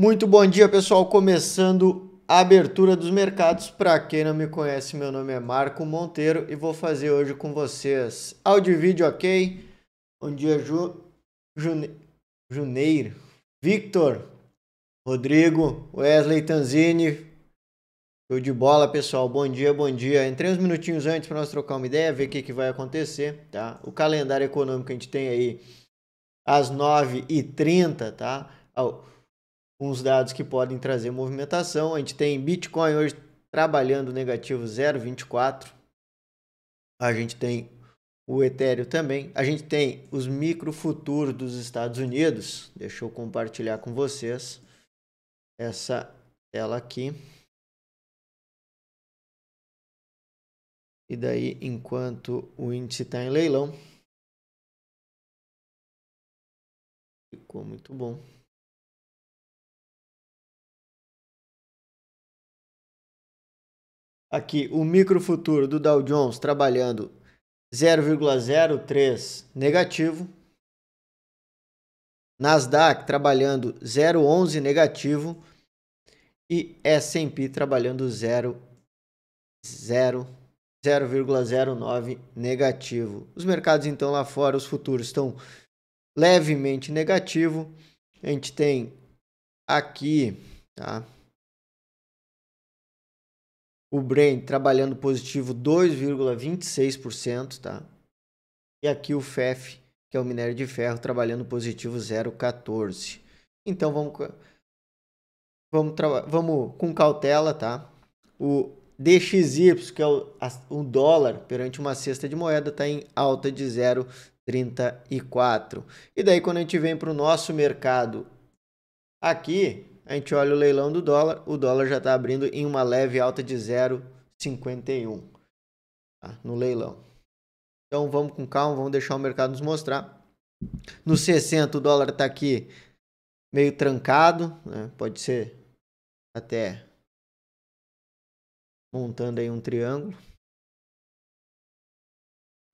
Muito bom dia, pessoal. Começando a abertura dos mercados. Para quem não me conhece, meu nome é Marco Monteiro e vou fazer hoje com vocês áudio e vídeo, ok? Bom dia, Ju... June... Juneiro, Victor, Rodrigo, Wesley Tanzini. Show de bola, pessoal. Bom dia, bom dia. Entrei uns minutinhos antes para nós trocar uma ideia, ver o que, que vai acontecer, tá? O calendário econômico a gente tem aí às 9h30, tá? Ao uns dados que podem trazer movimentação. A gente tem Bitcoin hoje trabalhando negativo 0,24. A gente tem o Ethereum também. A gente tem os microfuturos dos Estados Unidos. Deixa eu compartilhar com vocês essa tela aqui. E daí, enquanto o índice está em leilão, ficou muito bom. Aqui, o microfuturo do Dow Jones trabalhando 0,03 negativo. Nasdaq trabalhando 0,11 negativo. E S&P trabalhando 0, 0, 0,09 negativo. Os mercados então lá fora, os futuros estão levemente negativo. A gente tem aqui, tá? o Brent trabalhando positivo 2,26%, tá? E aqui o FEF, que é o minério de ferro, trabalhando positivo 0,14. Então vamos vamos vamos com cautela, tá? O DXY, que é o, o dólar perante uma cesta de moeda, está em alta de 0,34. E daí quando a gente vem para o nosso mercado aqui, a gente olha o leilão do dólar, o dólar já está abrindo em uma leve alta de 0,51 tá? no leilão. Então vamos com calma, vamos deixar o mercado nos mostrar. No 60 o dólar está aqui meio trancado, né? pode ser até montando aí um triângulo.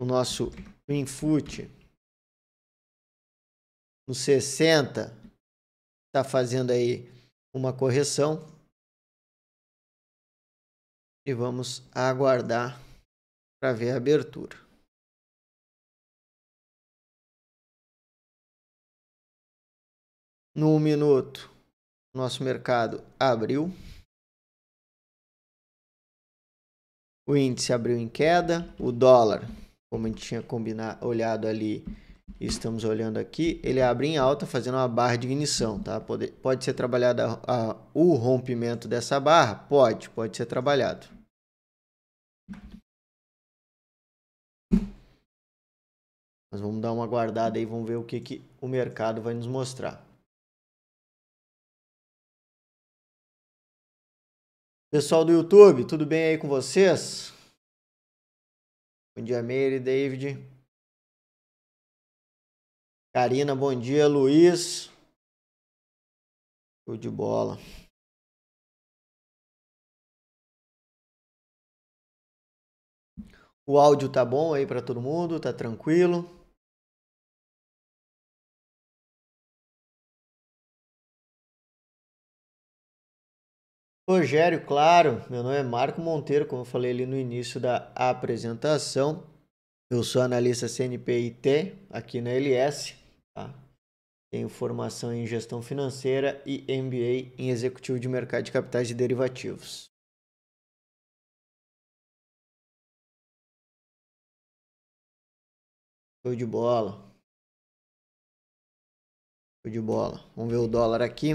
O nosso Winfoot no 60 está fazendo aí uma correção e vamos aguardar para ver a abertura. No minuto, nosso mercado abriu. O índice abriu em queda, o dólar, como a gente tinha combinado, olhado ali, estamos olhando aqui, ele abre em alta fazendo uma barra de ignição, tá? Pode, pode ser trabalhado a, a, o rompimento dessa barra? Pode, pode ser trabalhado. Mas vamos dar uma guardada aí, vamos ver o que, que o mercado vai nos mostrar. Pessoal do YouTube, tudo bem aí com vocês? Bom dia, Mary, David. Karina, bom dia. Luiz. Show de bola. O áudio tá bom aí para todo mundo? Tá tranquilo? Rogério, claro. Meu nome é Marco Monteiro, como eu falei ali no início da apresentação. Eu sou analista CNPIT aqui na LS. Tá? Tenho formação em gestão financeira e MBA em executivo de mercado de capitais e derivativos. Show de bola. Show de bola. Vamos ver o dólar aqui.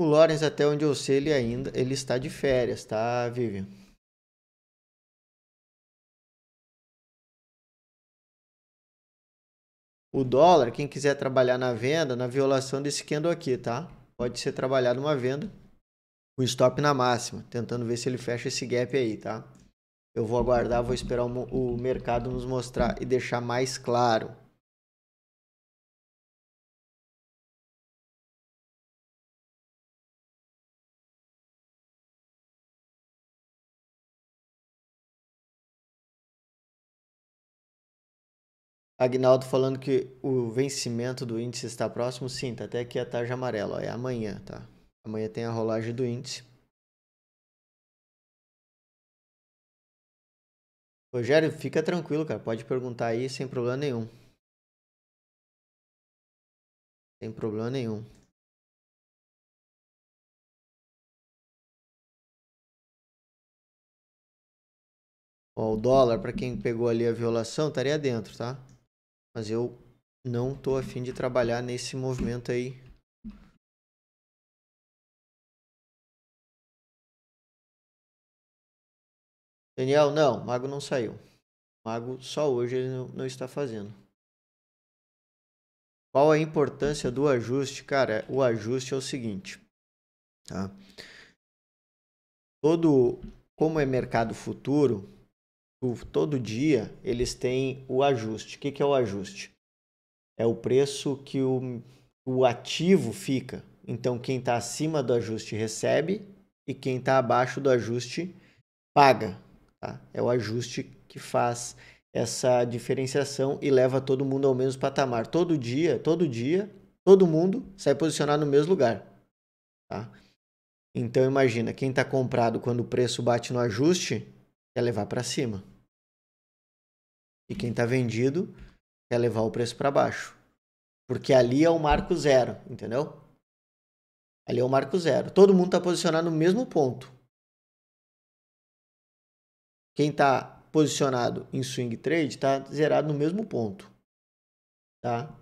O Lawrence, até onde eu sei, ele ainda ele está de férias, tá, Vivian? o dólar, quem quiser trabalhar na venda, na violação desse candle aqui, tá? Pode ser trabalhado uma venda com stop na máxima, tentando ver se ele fecha esse gap aí, tá? Eu vou aguardar, vou esperar o mercado nos mostrar e deixar mais claro. Agnaldo falando que o vencimento do índice está próximo. Sim, tá até aqui a tarja amarela. é amanhã, tá? Amanhã tem a rolagem do índice. Rogério, fica tranquilo, cara. Pode perguntar aí sem problema nenhum. Sem problema nenhum. Ó, o dólar, para quem pegou ali a violação, estaria dentro, tá? Mas eu não tô afim de trabalhar nesse movimento aí. Daniel, não, o Mago não saiu. O Mago só hoje ele não, não está fazendo. Qual a importância do ajuste? Cara, o ajuste é o seguinte, tá? Todo, como é mercado futuro, todo dia eles têm o ajuste. O que, que é o ajuste? É o preço que o, o ativo fica. Então, quem está acima do ajuste recebe e quem está abaixo do ajuste paga. Tá? É o ajuste que faz essa diferenciação e leva todo mundo ao mesmo patamar. Todo dia, todo dia, todo mundo sai posicionado no mesmo lugar. Tá? Então imagina, quem está comprado quando o preço bate no ajuste, quer levar para cima. E quem está vendido quer levar o preço para baixo. Porque ali é o marco zero, entendeu? Ali é o marco zero. Todo mundo está posicionado no mesmo ponto. Quem está posicionado em swing trade está zerado no mesmo ponto. Tá?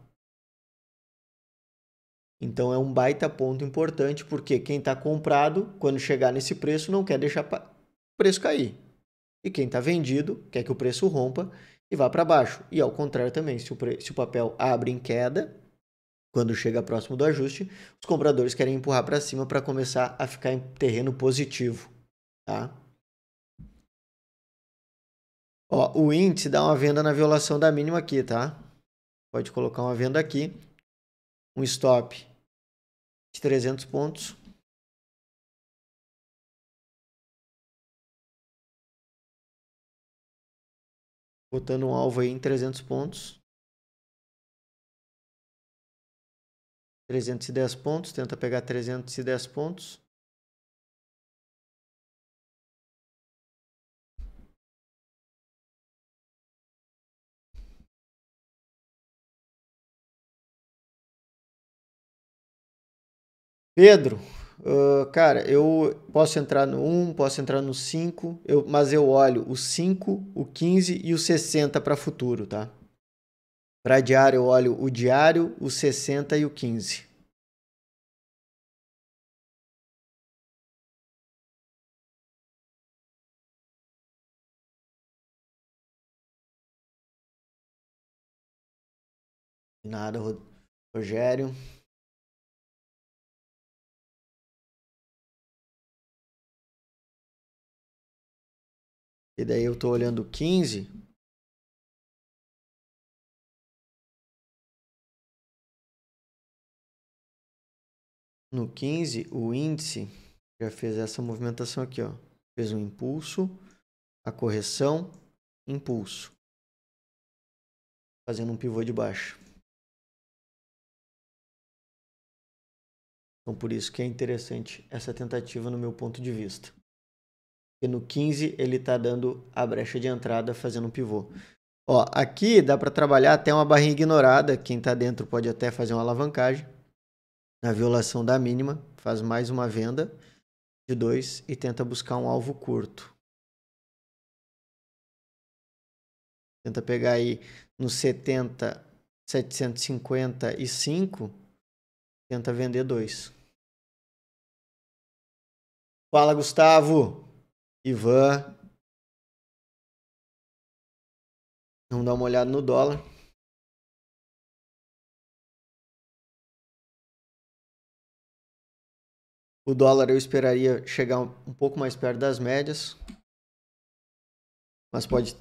Então é um baita ponto importante, porque quem está comprado, quando chegar nesse preço, não quer deixar o preço cair. E quem está vendido quer que o preço rompa e vá para baixo. E ao contrário também, se o, se o papel abre em queda, quando chega próximo do ajuste, os compradores querem empurrar para cima para começar a ficar em terreno positivo. Tá? Ó, o índice dá uma venda na violação da mínima aqui, tá? Pode colocar uma venda aqui, um stop de 300 pontos, botando um alvo aí em 300 pontos. 310 pontos, tenta pegar 310 pontos. Pedro, Uh, cara, eu posso entrar no 1, posso entrar no 5, eu, mas eu olho o 5, o 15 e o 60 para futuro, tá? Para diário, eu olho o diário, o 60 e o 15. Nada, Rogério. E daí eu tô olhando 15. No 15, o índice já fez essa movimentação aqui, ó. Fez um impulso, a correção, impulso. Fazendo um pivô de baixo. Então, por isso que é interessante essa tentativa no meu ponto de vista. E no 15 ele está dando a brecha de entrada fazendo um pivô. Ó, aqui dá para trabalhar até uma barrinha ignorada. Quem está dentro pode até fazer uma alavancagem. Na violação da mínima, faz mais uma venda de 2 e tenta buscar um alvo curto. Tenta pegar aí no 70, 755, tenta vender 2. Fala, Gustavo! Ivan. Vamos dar uma olhada no dólar. O dólar eu esperaria chegar um pouco mais perto das médias, mas pode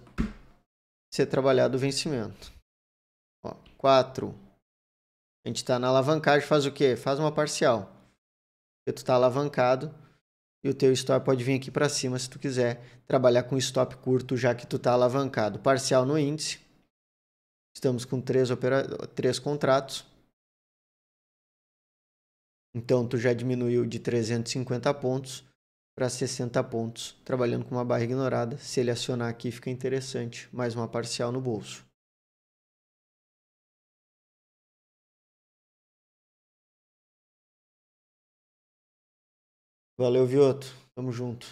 ser trabalhado o vencimento. Ó, 4. A gente está na alavancagem, faz o quê? Faz uma parcial. Porque tu está alavancado, e o teu stop pode vir aqui para cima se tu quiser trabalhar com stop curto, já que tu está alavancado. Parcial no índice. Estamos com três, opera... três contratos. Então tu já diminuiu de 350 pontos para 60 pontos, trabalhando com uma barra ignorada. Se ele acionar aqui, fica interessante. Mais uma parcial no bolso. Valeu, Vioto. Tamo junto.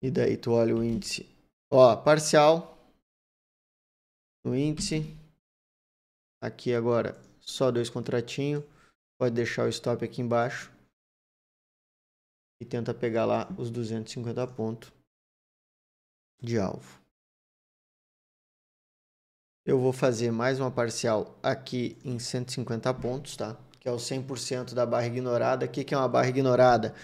E daí tu olha o índice. Ó, parcial. No índice. Aqui agora, só dois contratinhos. Pode deixar o stop aqui embaixo. E tenta pegar lá os 250 pontos de alvo. Eu vou fazer mais uma parcial aqui em 150 pontos, tá? Que é o 100% da barra ignorada. O que é uma barra ignorada?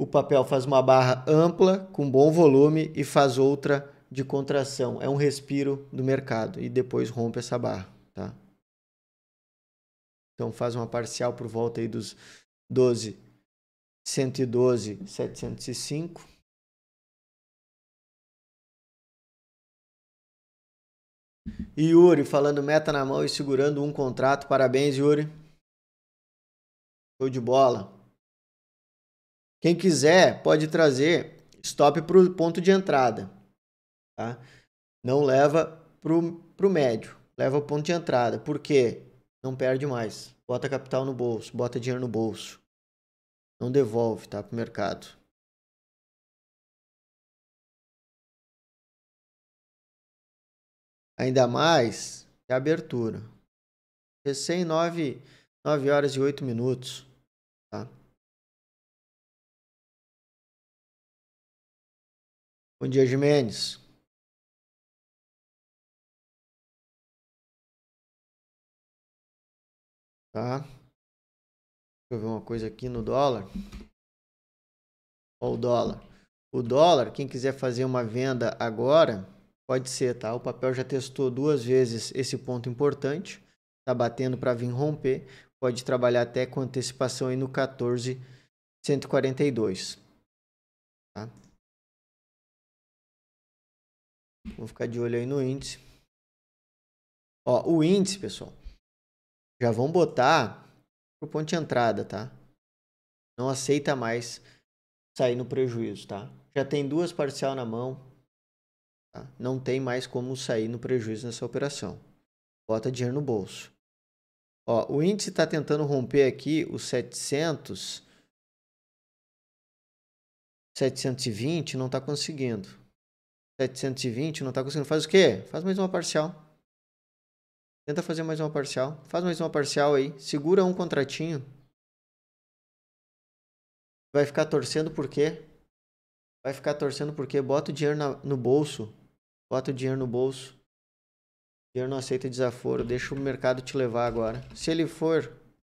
O papel faz uma barra ampla, com bom volume, e faz outra de contração. É um respiro do mercado e depois rompe essa barra, tá? Então faz uma parcial por volta aí dos 12, 112, 705. Yuri falando meta na mão e segurando um contrato. Parabéns, Yuri. Show de bola. Quem quiser pode trazer stop para o ponto de entrada. Tá? Não leva para o médio, leva o ponto de entrada. Por quê? Não perde mais. Bota capital no bolso, bota dinheiro no bolso. Não devolve tá, para o mercado. Ainda mais que a abertura. Recém 9, 9 horas e 8 minutos. Tá? Bom dia, Jimenez. Tá? Deixa eu ver uma coisa aqui no dólar. Olha o dólar. O dólar, quem quiser fazer uma venda agora, Pode ser, tá? O papel já testou duas vezes esse ponto importante, tá batendo para vir romper, pode trabalhar até com antecipação aí no 14142. Tá? Vou ficar de olho aí no índice. Ó, o índice, pessoal, já vão botar pro ponto de entrada, tá? Não aceita mais sair no prejuízo, tá? Já tem duas parcial na mão, Tá? Não tem mais como sair no prejuízo nessa operação. Bota dinheiro no bolso. Ó, o índice está tentando romper aqui os 700. 720 não está conseguindo. 720 não está conseguindo. Faz o quê? Faz mais uma parcial. Tenta fazer mais uma parcial. Faz mais uma parcial aí. Segura um contratinho. Vai ficar torcendo por quê? Vai ficar torcendo por quê? Bota o dinheiro na, no bolso. Bota o dinheiro no bolso. O dinheiro não aceita desaforo. Deixa o mercado te levar agora. Se ele for,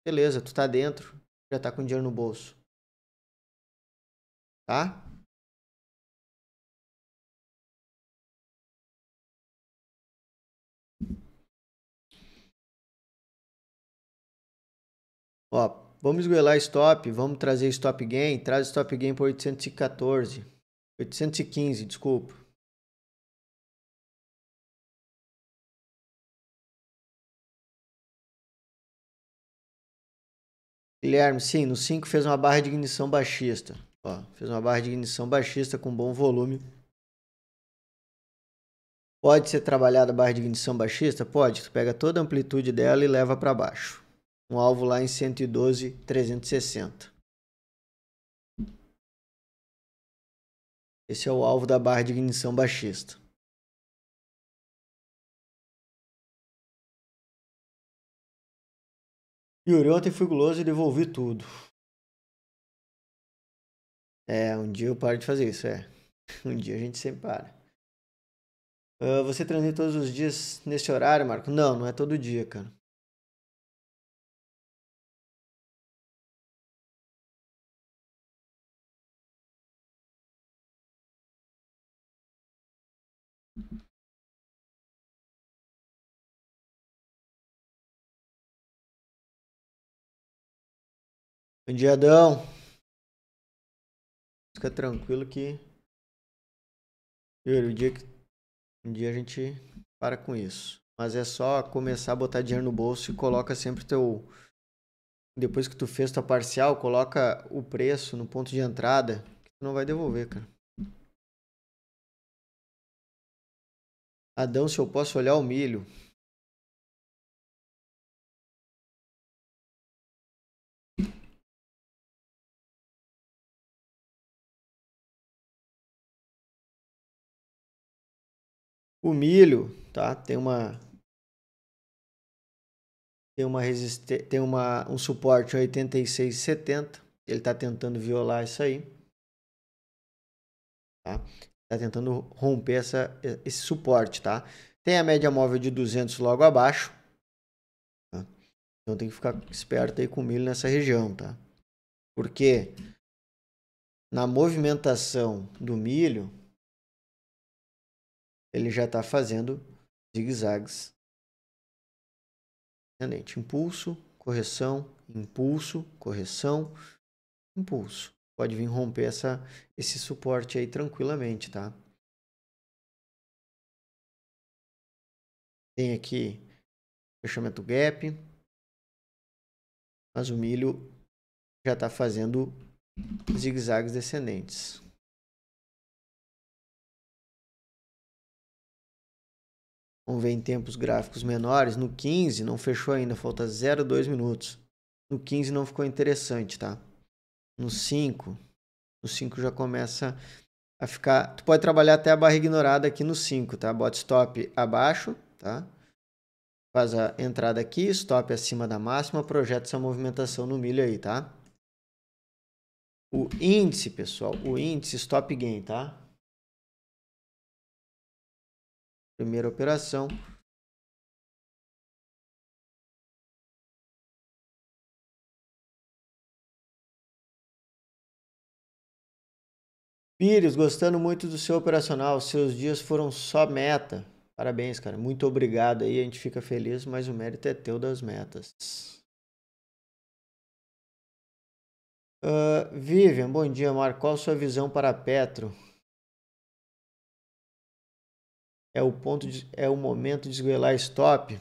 beleza, tu tá dentro. Já tá com dinheiro no bolso. Tá? Ó, Vamos esgoelar stop, vamos trazer stop gain, traz stop gain por 814. 815, desculpa. Guilherme, sim, no 5 fez uma barra de ignição baixista. Ó, fez uma barra de ignição baixista com bom volume. Pode ser trabalhada a barra de ignição baixista? Pode. Tu pega toda a amplitude dela e leva para baixo. Um alvo lá em 112, 360. Esse é o alvo da barra de ignição baixista. Yuri, ontem fui guloso e devolvi tudo. É, um dia eu paro de fazer isso, é. Um dia a gente sempre para. Uh, você transita todos os dias nesse horário, Marco? Não, não é todo dia, cara. Bom dia, Adão. Fica tranquilo que. um dia, que... um dia a gente para com isso. Mas é só começar a botar dinheiro no bolso e coloca sempre teu. Depois que tu fez tua parcial, coloca o preço no ponto de entrada, que tu não vai devolver, cara. Adão, se eu posso olhar o milho, O milho, tá? Tem uma tem uma resiste... tem uma um suporte 86,70. Ele está tentando violar isso aí. Tá? Tá tentando romper essa esse suporte, tá? Tem a média móvel de 200 logo abaixo. Tá? Então tem que ficar esperto aí com o milho nessa região, tá? Porque na movimentação do milho, ele já está fazendo zigue-zagues. Ascendente, impulso, correção, impulso, correção, impulso. Pode vir romper essa, esse suporte aí tranquilamente, tá? Tem aqui fechamento gap, mas o milho já está fazendo zigue descendentes. Vamos ver em tempos gráficos menores. No 15 não fechou ainda, falta 0,2 minutos. No 15 não ficou interessante, tá? No 5, no 5 já começa a ficar... Tu pode trabalhar até a barra ignorada aqui no 5, tá? Bota stop abaixo, tá? Faz a entrada aqui, stop acima da máxima, projeta essa movimentação no milho aí, tá? O índice, pessoal, o índice stop gain, tá? Primeira operação. Pires, gostando muito do seu operacional. Seus dias foram só meta. Parabéns, cara. Muito obrigado aí. A gente fica feliz, mas o mérito é teu das metas. Uh, Vivian, bom dia, Marco. Qual a sua visão para a Petro? é o ponto de, é o momento de esgoelar stop.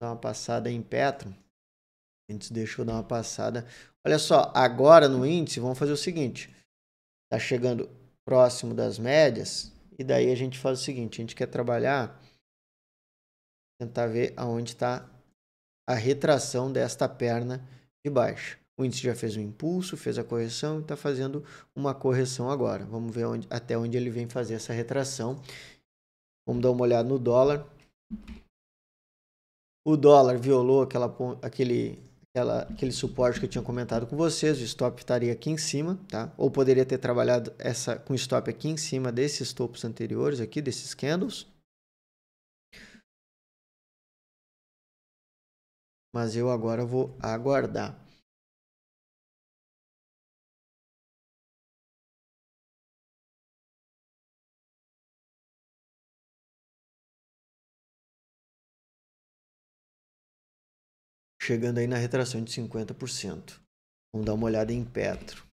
Dar uma passada em Petro. A gente deixou dar uma passada. Olha só, agora no índice, vamos fazer o seguinte. Está chegando próximo das médias. E daí a gente faz o seguinte: a gente quer trabalhar, tentar ver aonde está a retração desta perna de baixo. O índice já fez um impulso, fez a correção e está fazendo uma correção agora. Vamos ver onde, até onde ele vem fazer essa retração Vamos dar uma olhada no dólar. O dólar violou aquela, aquele, aquela, aquele suporte que eu tinha comentado com vocês. O stop estaria aqui em cima, tá? Ou poderia ter trabalhado essa com stop aqui em cima desses topos anteriores aqui, desses candles. Mas eu agora vou aguardar. chegando aí na retração de 50%. Vamos dar uma olhada em Petro.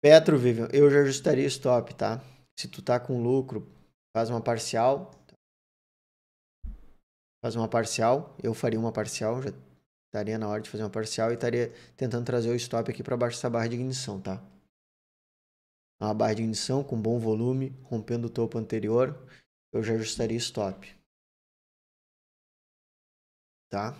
Petro, Vivian, eu já ajustaria stop, tá? Se tu tá com lucro, faz uma parcial. Faz uma parcial. Eu faria uma parcial, já Estaria na hora de fazer uma parcial e estaria tentando trazer o stop aqui para baixo dessa barra de ignição, tá? É uma barra de ignição com bom volume, rompendo o topo anterior, eu já ajustaria stop. Tá?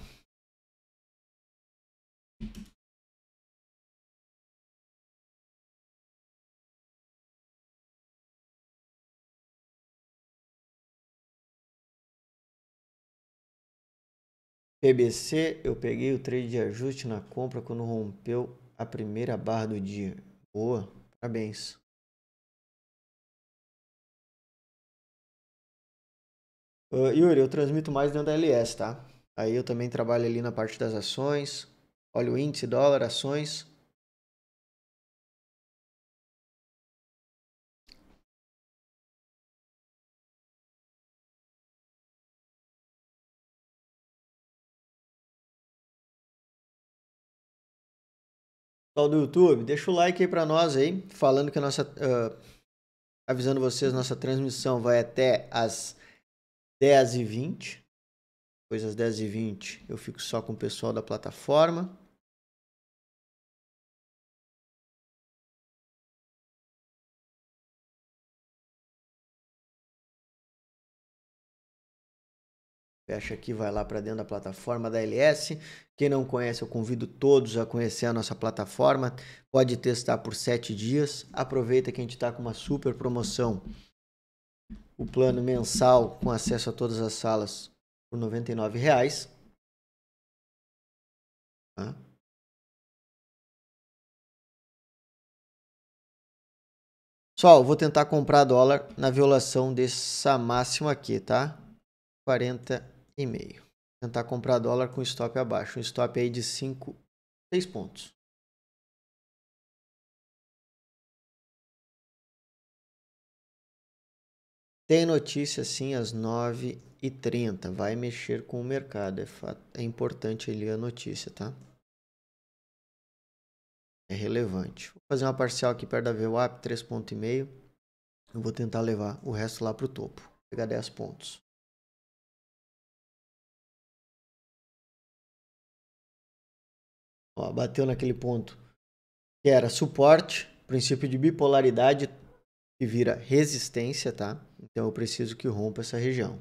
BBC, eu peguei o trade de ajuste na compra quando rompeu a primeira barra do dia. Boa, parabéns. Uh, Yuri, eu transmito mais dentro da LS, tá? Aí eu também trabalho ali na parte das ações, Olha o índice, dólar, ações. pessoal do YouTube, deixa o like aí para nós aí, falando que a nossa uh, avisando vocês, nossa transmissão vai até as 10h20. Depois das 10h20 eu fico só com o pessoal da plataforma. Fecha aqui, vai lá para dentro da plataforma da LS. Quem não conhece, eu convido todos a conhecer a nossa plataforma. Pode testar por 7 dias. Aproveita que a gente está com uma super promoção. O plano mensal com acesso a todas as salas por R$ 99,00. Só, vou tentar comprar dólar na violação dessa máxima aqui, tá? 40 e meio. Tentar comprar dólar com stop abaixo. Um stop aí de 5, 6 pontos. Tem notícia sim às 9h30. Vai mexer com o mercado. É, fato, é importante ler a notícia, tá? É relevante. Vou fazer uma parcial aqui perto da VWAP, 3,5. Eu vou tentar levar o resto lá para o topo. Vou pegar 10 pontos. Ó, bateu naquele ponto que era suporte, princípio de bipolaridade que vira resistência, tá? Então eu preciso que rompa essa região.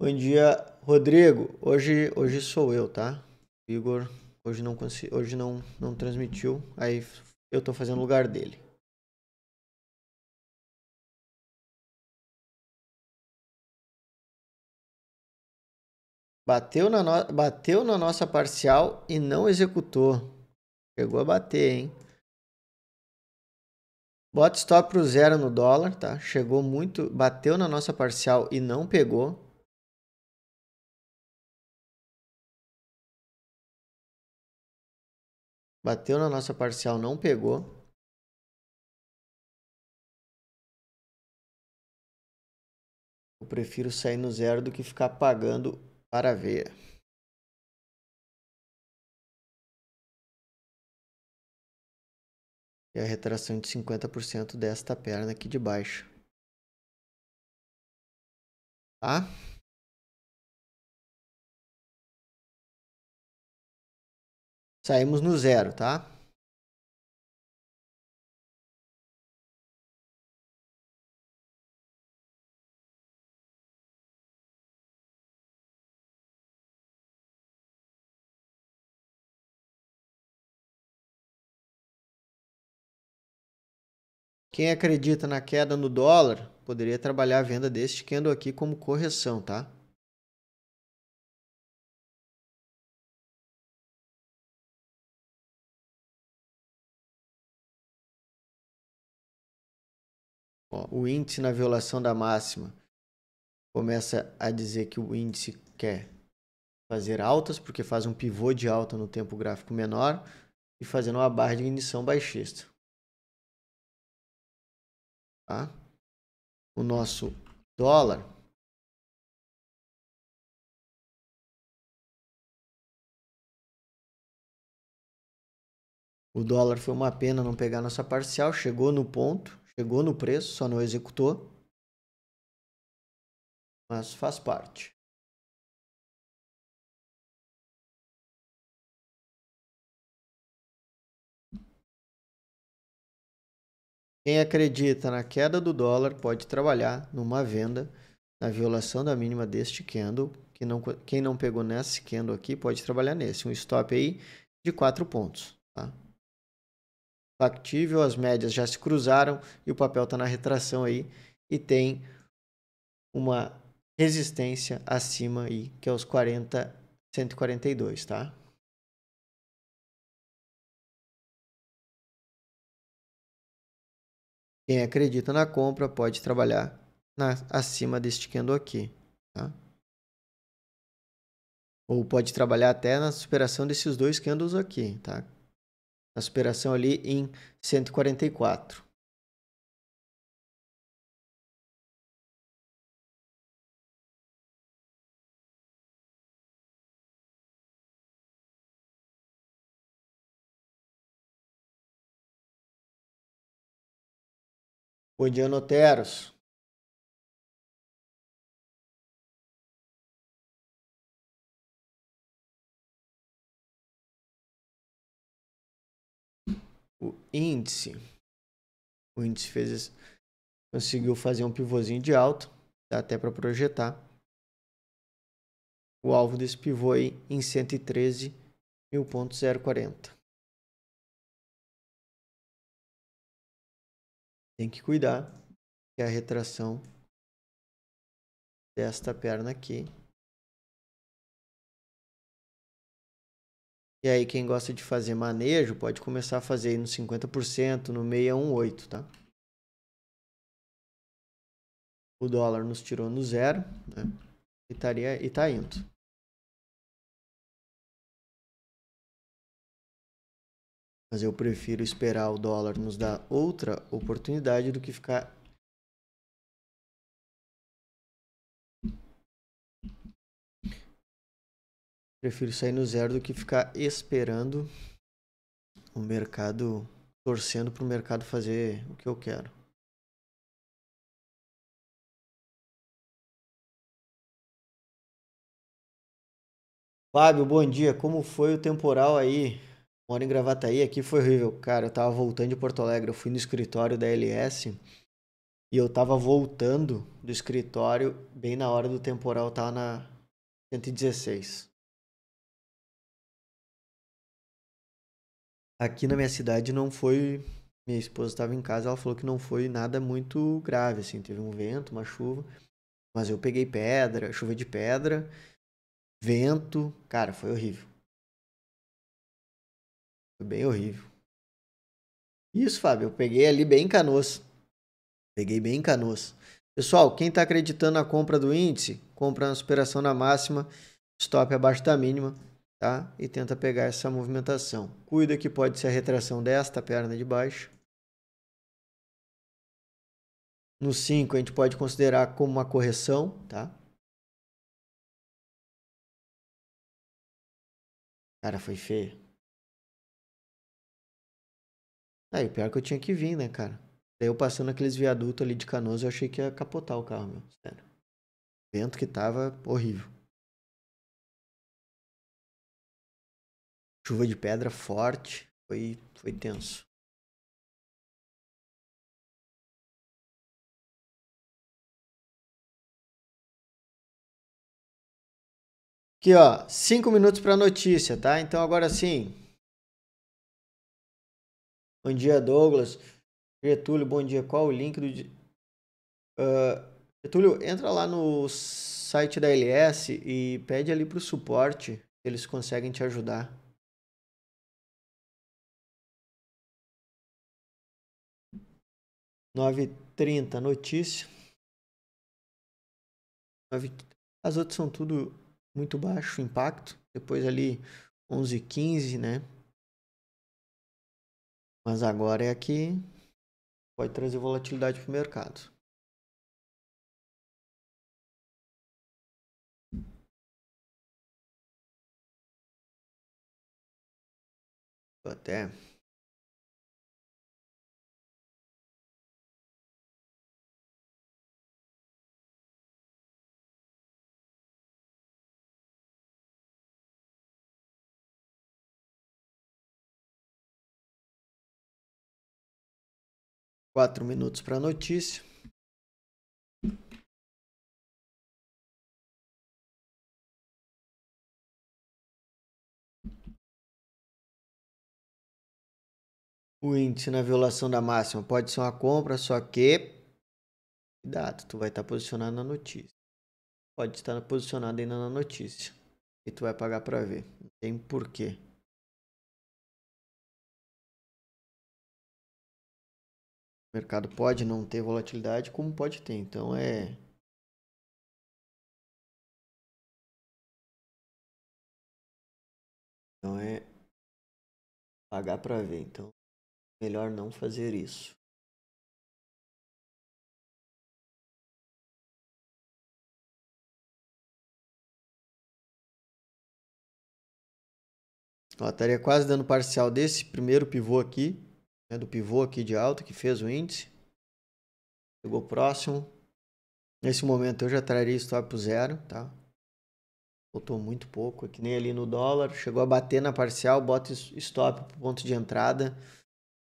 Bom dia, Rodrigo. Hoje, hoje sou eu, tá? Igor hoje não consegui, hoje não não transmitiu, aí eu tô fazendo o lugar dele. Bateu na, no... Bateu na nossa parcial e não executou. Chegou a bater, hein? bot stop pro zero no dólar, tá? Chegou muito, bateu na nossa parcial e não pegou. Bateu na nossa parcial, não pegou. Eu prefiro sair no zero do que ficar pagando para ver. E é a retração de 50% desta perna aqui de baixo. Tá? Saímos no zero, tá? Quem acredita na queda no dólar poderia trabalhar a venda deste candle aqui como correção, tá? Ó, o índice na violação da máxima começa a dizer que o índice quer fazer altas, porque faz um pivô de alta no tempo gráfico menor e fazendo uma barra de ignição baixista tá? o nosso dólar. O dólar foi uma pena não pegar nossa parcial, chegou no ponto, chegou no preço, só não executou. Mas faz parte. Quem acredita na queda do dólar pode trabalhar numa venda na violação da mínima deste candle. Quem não, quem não pegou nesse candle aqui pode trabalhar nesse. Um stop aí de 4 pontos. Tá? Factível, as médias já se cruzaram e o papel está na retração aí e tem uma resistência acima aí, que é os 40, 142, tá? Quem acredita na compra pode trabalhar na, acima deste candle aqui. Tá? Ou pode trabalhar até na superação desses dois candles aqui. Tá? Na superação ali em 144. Bom dia, Noteros. O índice. O índice fez, conseguiu fazer um pivôzinho de alto. Dá até para projetar. O alvo desse pivô aí em 113.040. Tem que cuidar que a retração desta perna aqui. E aí quem gosta de fazer manejo pode começar a fazer aí no 50%, no 618, é tá? O dólar nos tirou no zero, né? E, estaria, e tá indo. mas eu prefiro esperar o dólar nos dar outra oportunidade do que ficar prefiro sair no zero do que ficar esperando o mercado torcendo para o mercado fazer o que eu quero. Fábio, bom dia. Como foi o temporal aí? moro em Gravataí, aqui foi horrível. Cara, eu tava voltando de Porto Alegre, eu fui no escritório da LS e eu tava voltando do escritório bem na hora do temporal, tava na 116. Aqui na minha cidade não foi. Minha esposa estava em casa, ela falou que não foi nada muito grave, assim. Teve um vento, uma chuva. Mas eu peguei pedra, chuva de pedra, vento. Cara, foi horrível. Foi bem horrível. Isso, Fábio, eu peguei ali bem canoas. Peguei bem canoas. Pessoal, quem está acreditando na compra do índice, compra na superação na máxima, stop abaixo da mínima, tá? E tenta pegar essa movimentação. Cuida que pode ser a retração desta perna de baixo. No 5 a gente pode considerar como uma correção, tá? Cara, foi feio. Aí, ah, pior é que eu tinha que vir, né, cara? Daí eu passando aqueles viadutos ali de Canoas, eu achei que ia capotar o carro, meu. Sério. O vento que tava horrível. Chuva de pedra forte, foi, foi tenso. Aqui, ó, cinco minutos para notícia, tá? Então agora sim, Bom dia, Douglas. Getúlio, bom dia. Qual o link do. Uh, Getúlio, entra lá no site da LS e pede ali para o suporte. Eles conseguem te ajudar. Nove trinta notícia. 9... As outras são tudo muito baixo impacto. Depois ali onze quinze, né? Mas agora é aqui pode trazer volatilidade para o mercado. Até Quatro minutos para a notícia. O índice na violação da máxima pode ser uma compra, só que. Cuidado, tu vai estar posicionado na notícia. Pode estar posicionado ainda na notícia. E tu vai pagar para ver. Não tem porquê. O mercado pode não ter volatilidade, como pode ter. Então é. Então é pagar para ver. Então, melhor não fazer isso. Ó, estaria quase dando parcial desse primeiro pivô aqui né, do pivô aqui de alta que fez o índice. Chegou próximo. Nesse momento eu já traria stop pro zero, tá? Voltou muito pouco, é que nem ali no dólar. Chegou a bater na parcial, bota stop pro ponto de entrada.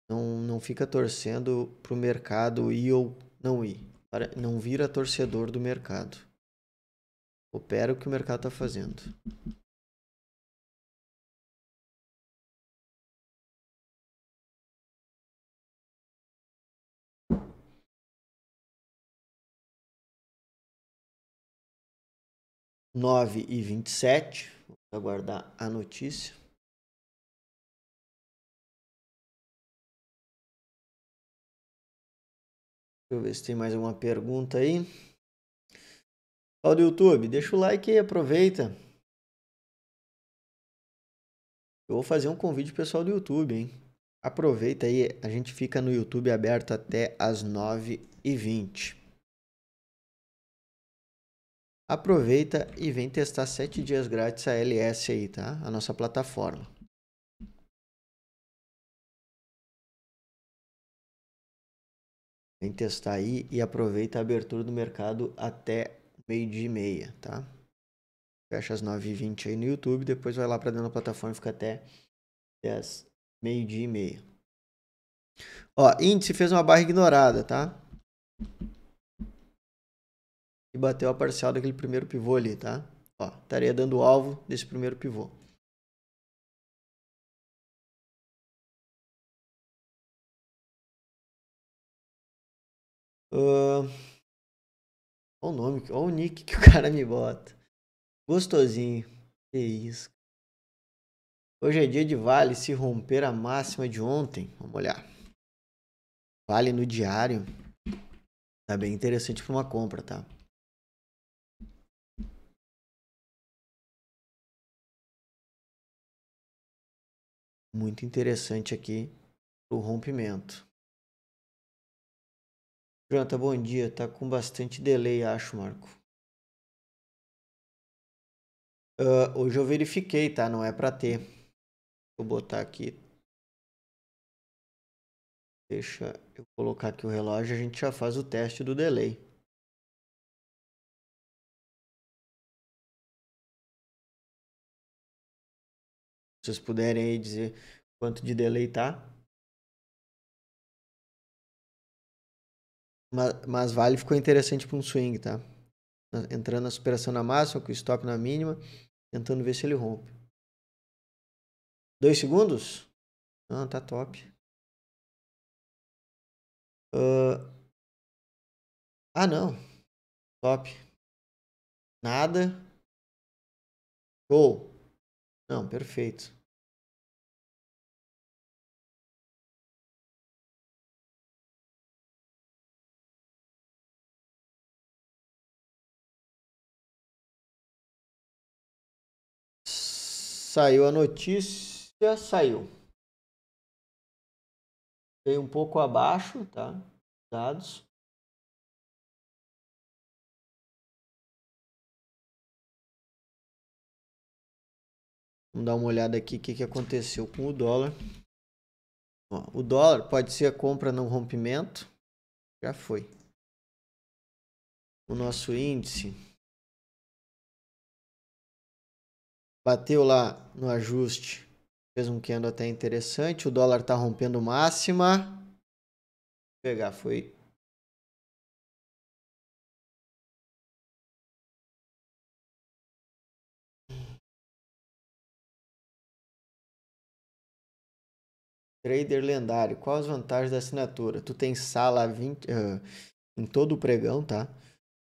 Não, não fica torcendo pro mercado ir ou não ir. Não vira torcedor do mercado. Opera o que o mercado está fazendo. 9 e 27. Vamos aguardar a notícia. Deixa eu ver se tem mais alguma pergunta aí. Pessoal do YouTube, deixa o like e aproveita. Eu vou fazer um convite pessoal do YouTube, hein? Aproveita aí, a gente fica no YouTube aberto até as 9h20. Aproveita e vem testar 7 dias grátis a LS aí, tá? A nossa plataforma. Vem testar aí e aproveita a abertura do mercado até meio-dia e meia, tá? Fecha às 9h20 aí no YouTube, depois vai lá para dentro da plataforma e fica até 10, meio-dia e meia. Ó, índice fez uma barra ignorada, tá? e bateu a parcial daquele primeiro pivô ali, tá? Ó, estaria dando o alvo desse primeiro pivô. Uh... Olha o nome, olha o nick que o cara me bota. Gostosinho. Que isso. Hoje é dia de vale se romper a máxima de ontem. Vamos olhar. Vale no diário. Tá bem interessante para uma compra, tá? muito interessante aqui o rompimento. Jonathan, bom dia. Tá com bastante delay, acho, Marco. Uh, hoje eu verifiquei, tá? Não é para ter. Vou botar aqui. Deixa eu colocar aqui o relógio, a gente já faz o teste do delay. vocês puderem aí dizer quanto de delay tá. Mas, mas vale ficou interessante para um swing, tá? Entrando na superação na máxima, com o stop na mínima, tentando ver se ele rompe. Dois segundos? Ah, tá top. Uh... Ah, não. Top. Nada. Gol. Não, perfeito. Saiu a notícia, saiu. Veio um pouco abaixo, tá? Dados. Vamos dar uma olhada aqui o que, aconteceu com o dólar. o dólar pode ser a compra não rompimento. Já foi. O nosso índice Bateu lá no ajuste. Fez um candle até interessante. O dólar está rompendo máxima. Vou pegar, foi. Trader lendário, quais as vantagens da assinatura? Tu tem sala 20, uh, em todo o pregão, tá?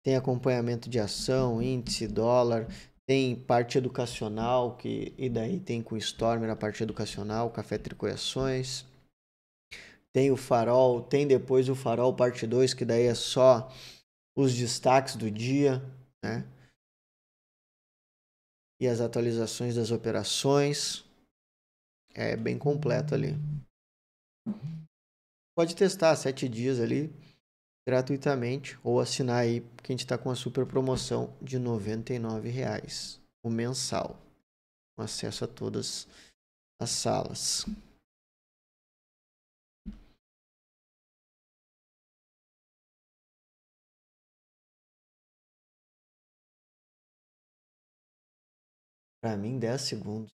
Tem acompanhamento de ação, índice, dólar, tem parte educacional, que e daí tem com Stormer a parte educacional, Café Tricoiações. Tem o Farol, tem depois o Farol parte 2, que daí é só os destaques do dia, né? E as atualizações das operações. É bem completo ali. Pode testar sete dias ali gratuitamente ou assinar aí, porque a gente está com uma super promoção de R$ reais o mensal, com acesso a todas as salas. Para mim, 10 segundos.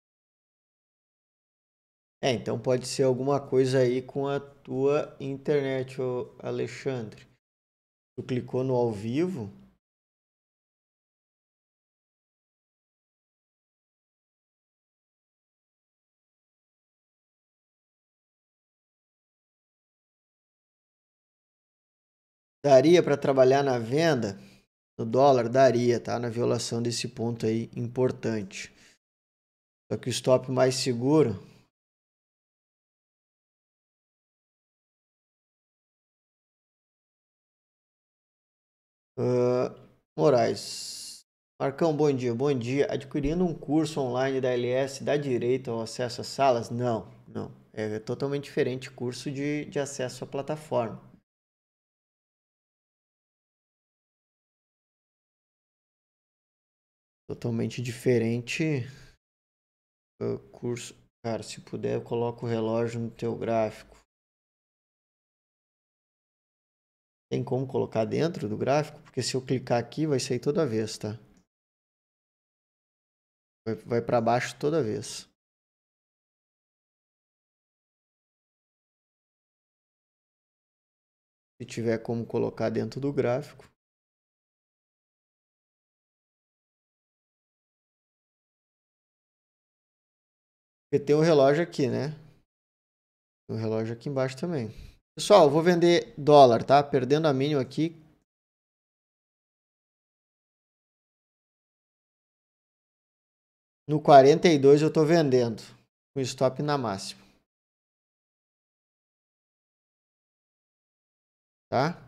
É, então pode ser alguma coisa aí com a tua internet, Alexandre. Tu clicou no ao vivo? Daria para trabalhar na venda no dólar? Daria, tá? Na violação desse ponto aí importante. Só que o stop mais seguro Ah, Moraes. Marcão, bom dia. Bom dia. Adquirindo um curso online da LS dá direito ao acesso às salas? Não, não. É totalmente diferente curso de, de acesso à plataforma. Totalmente diferente. Uh, curso. Cara, se puder, coloca o relógio no teu gráfico. Tem como colocar dentro do gráfico? Porque se eu clicar aqui, vai sair toda vez, tá? Vai, vai para baixo toda vez. Se tiver como colocar dentro do gráfico. Porque tem o um relógio aqui, né? Tem um relógio aqui embaixo também. Pessoal, vou vender dólar, tá? Perdendo a mínima aqui. No 42 eu tô vendendo. Com stop na máxima. Tá?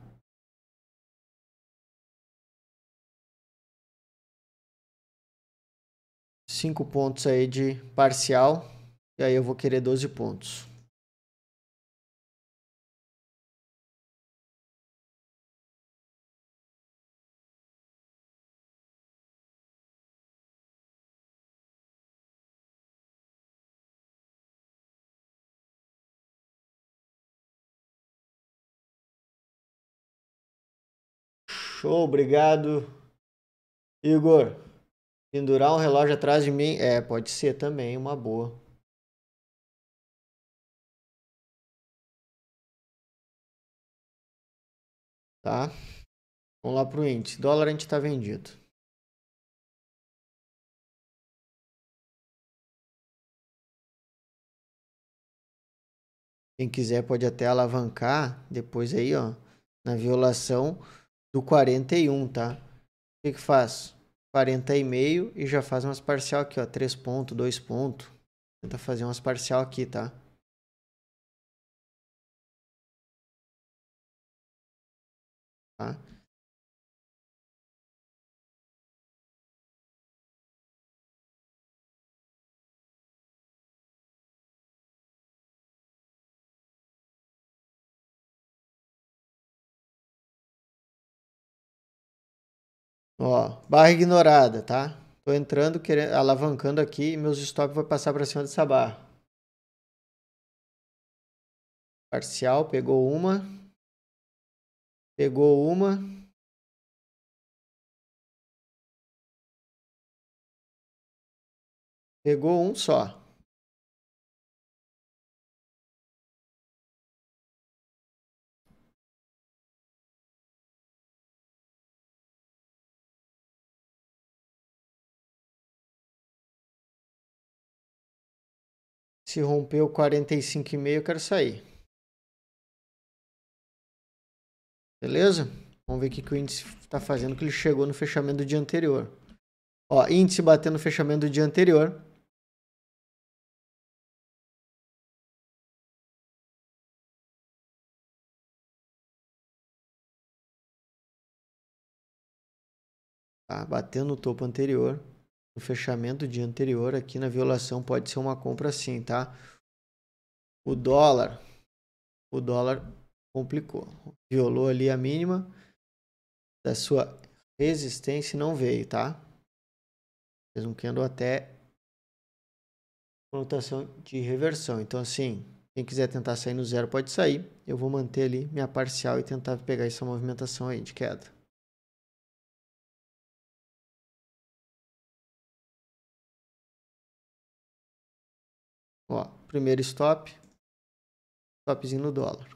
Cinco pontos aí de parcial. E aí eu vou querer 12 pontos. Show, obrigado. Igor, pendurar um relógio atrás de mim? É, pode ser também uma boa. Tá? Vamos lá pro índice. Dólar a gente tá vendido. Quem quiser pode até alavancar depois aí, ó, na violação do 41, tá? O que, que faz? 40 e meio e já faz umas parcial aqui, ó. 3 pontos, 2 pontos. Tenta fazer umas parcial aqui, tá? Tá? Ó, barra ignorada, tá? Tô entrando, querendo, alavancando aqui e meus stop vai passar para cima dessa barra. Parcial, pegou uma. Pegou uma. Pegou um só. Se rompeu 45,5, eu quero sair. Beleza? Vamos ver o que, que o índice está fazendo, que ele chegou no fechamento do dia anterior. Ó, índice batendo no fechamento do dia anterior. Tá, batendo no topo anterior no fechamento do dia anterior aqui na violação pode ser uma compra sim, tá? O dólar, o dólar complicou, violou ali a mínima da sua resistência e não veio, tá? Fez um candle até conotação de reversão. Então assim, quem quiser tentar sair no zero pode sair. Eu vou manter ali minha parcial e tentar pegar essa movimentação aí de queda. Ó, primeiro stop, stopzinho no dólar.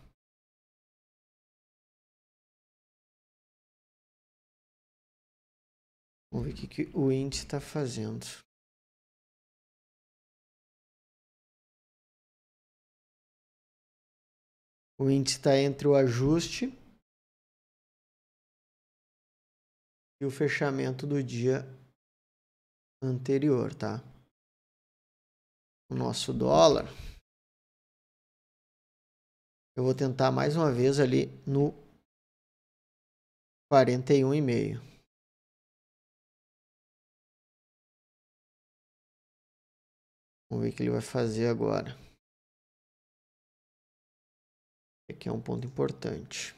Vamos ver o que, que o índice está fazendo. O índice está entre o ajuste e o fechamento do dia anterior, tá? o nosso dólar, eu vou tentar mais uma vez ali no 41,5. Vamos ver o que ele vai fazer agora. Aqui é um ponto importante.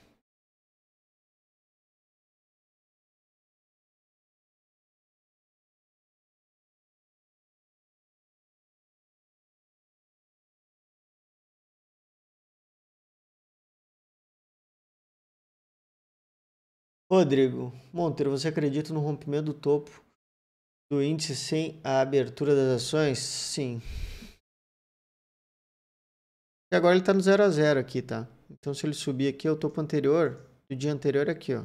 Rodrigo Monteiro, você acredita no rompimento do topo do índice sem a abertura das ações? Sim. E agora ele está no 0 a 0 aqui, tá? Então se ele subir aqui, é o topo anterior, do dia anterior é aqui, ó.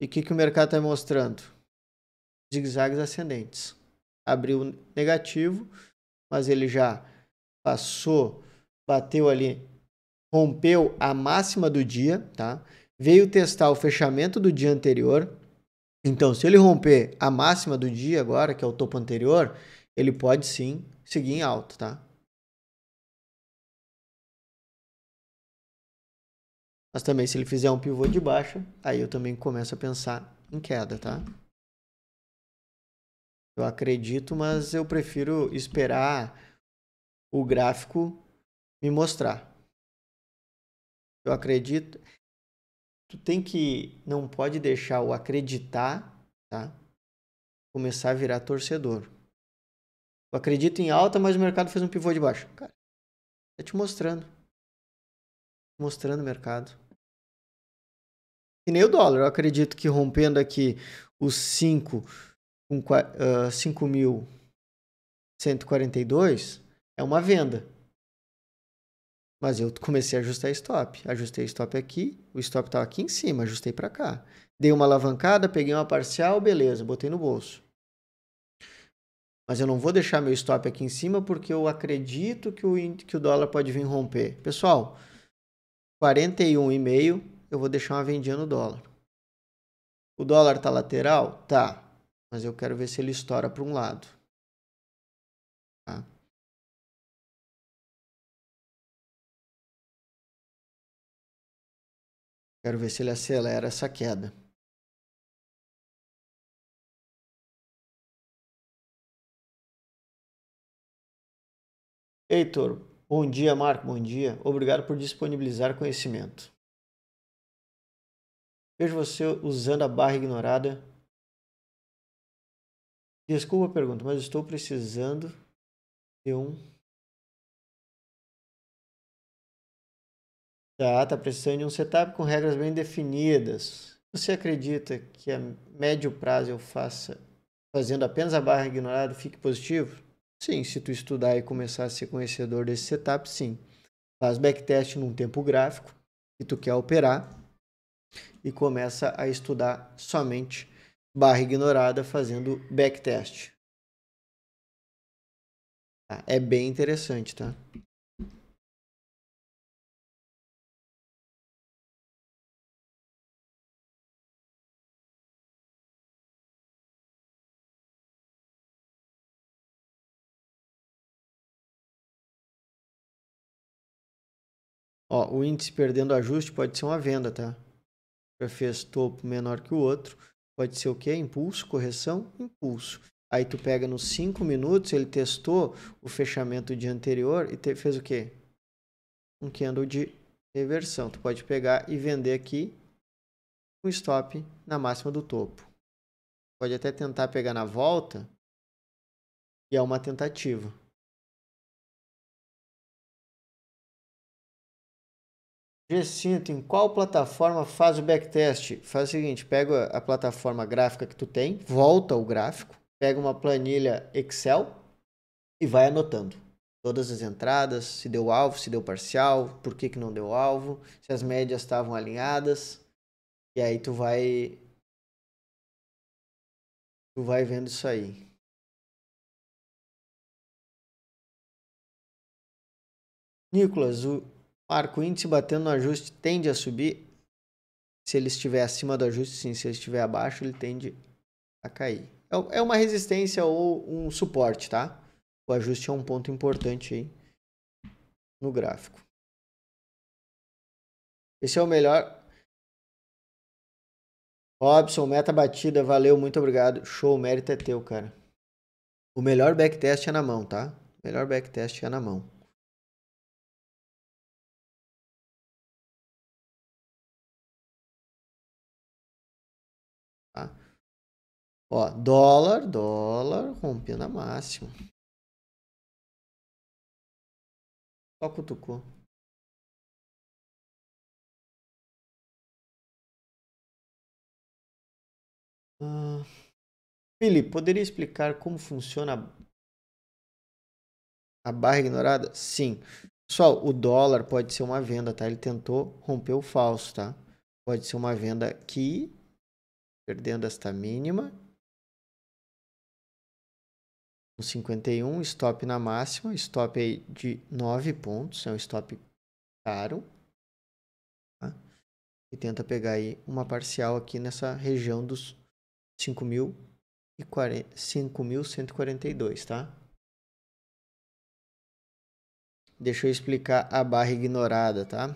E o que, que o mercado está mostrando? Zigzags ascendentes. Abriu negativo, mas ele já passou, bateu ali, rompeu a máxima do dia, tá? veio testar o fechamento do dia anterior. Então, se ele romper a máxima do dia agora, que é o topo anterior, ele pode sim seguir em alto, tá? Mas também se ele fizer um pivô de baixa, aí eu também começo a pensar em queda, tá? Eu acredito, mas eu prefiro esperar o gráfico me mostrar. Eu acredito tu tem que não pode deixar o acreditar, tá? Começar a virar torcedor. Eu acredito em alta, mas o mercado fez um pivô de baixo. Cara, tá te mostrando. Mostrando o mercado. E nem o dólar. Eu acredito que rompendo aqui os 5 com 5.142 é uma venda. Mas eu comecei a ajustar stop. Ajustei stop aqui, o stop estava aqui em cima, ajustei para cá. Dei uma alavancada, peguei uma parcial, beleza, botei no bolso. Mas eu não vou deixar meu stop aqui em cima porque eu acredito que o, que o dólar pode vir romper. Pessoal, 41,5 eu vou deixar uma vendinha no dólar. O dólar tá lateral? Tá. Mas eu quero ver se ele estoura para um lado. Tá? Quero ver se ele acelera essa queda. Heitor, bom dia, Marco, bom dia. Obrigado por disponibilizar conhecimento. Vejo você usando a barra ignorada. Desculpa a pergunta, mas estou precisando de um tá, tá precisando de um setup com regras bem definidas. Você acredita que a médio prazo eu faça fazendo apenas a barra ignorada fique positivo? Sim, se tu estudar e começar a ser conhecedor desse setup, sim. Faz backtest num tempo gráfico que tu quer operar e começa a estudar somente barra ignorada fazendo backtest. Tá, é bem interessante, tá? Ó, o índice perdendo ajuste pode ser uma venda, tá? Já fez topo menor que o outro. Pode ser o quê? Impulso, correção, impulso. Aí tu pega nos 5 minutos, ele testou o fechamento do dia anterior e te, fez o quê? Um candle de reversão. Tu pode pegar e vender aqui um stop na máxima do topo. Pode até tentar pegar na volta, e é uma tentativa. Jacinto, em qual plataforma faz o backtest? Faz o seguinte, pega a plataforma gráfica que tu tem, volta o gráfico, pega uma planilha Excel e vai anotando todas as entradas, se deu alvo, se deu parcial, por que, que não deu alvo, se as médias estavam alinhadas. E aí tu vai tu vai vendo isso aí. Nicolas, o Marco, o índice batendo no ajuste tende a subir. Se ele estiver acima do ajuste, sim. Se ele estiver abaixo, ele tende a cair. É, é uma resistência ou um suporte, tá? O ajuste é um ponto importante aí no gráfico. Esse é o melhor. Robson, meta batida, valeu, muito obrigado. Show, o mérito é teu, cara. O melhor backtest é na mão, tá? O melhor backtest é na mão. Ó, dólar, dólar, rompendo a máxima. Só cutucou. Ah, Felipe, poderia explicar como funciona a barra ignorada? Sim. Pessoal, o dólar pode ser uma venda, tá? Ele tentou romper o falso, tá? Pode ser uma venda aqui, perdendo esta mínima no 51, stop na máxima, stop aí de 9 pontos, é um stop caro. Tá? E tenta pegar aí uma parcial aqui nessa região dos 5.142, tá? Deixa eu explicar a barra ignorada, tá?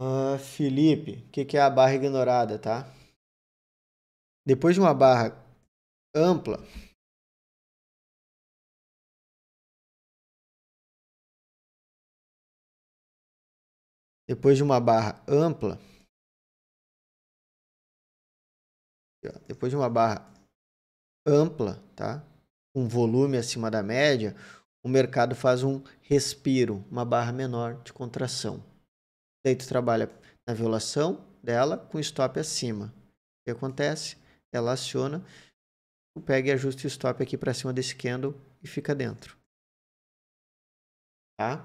Uh, Felipe, o que, que é a barra ignorada, tá? Depois de uma barra ampla depois de uma barra ampla depois de uma barra ampla tá um volume acima da média o mercado faz um respiro uma barra menor de contração daí tu trabalha na violação dela com stop acima o que acontece ela aciona tu pega e ajusta o stop aqui para cima desse candle e fica dentro. Tá?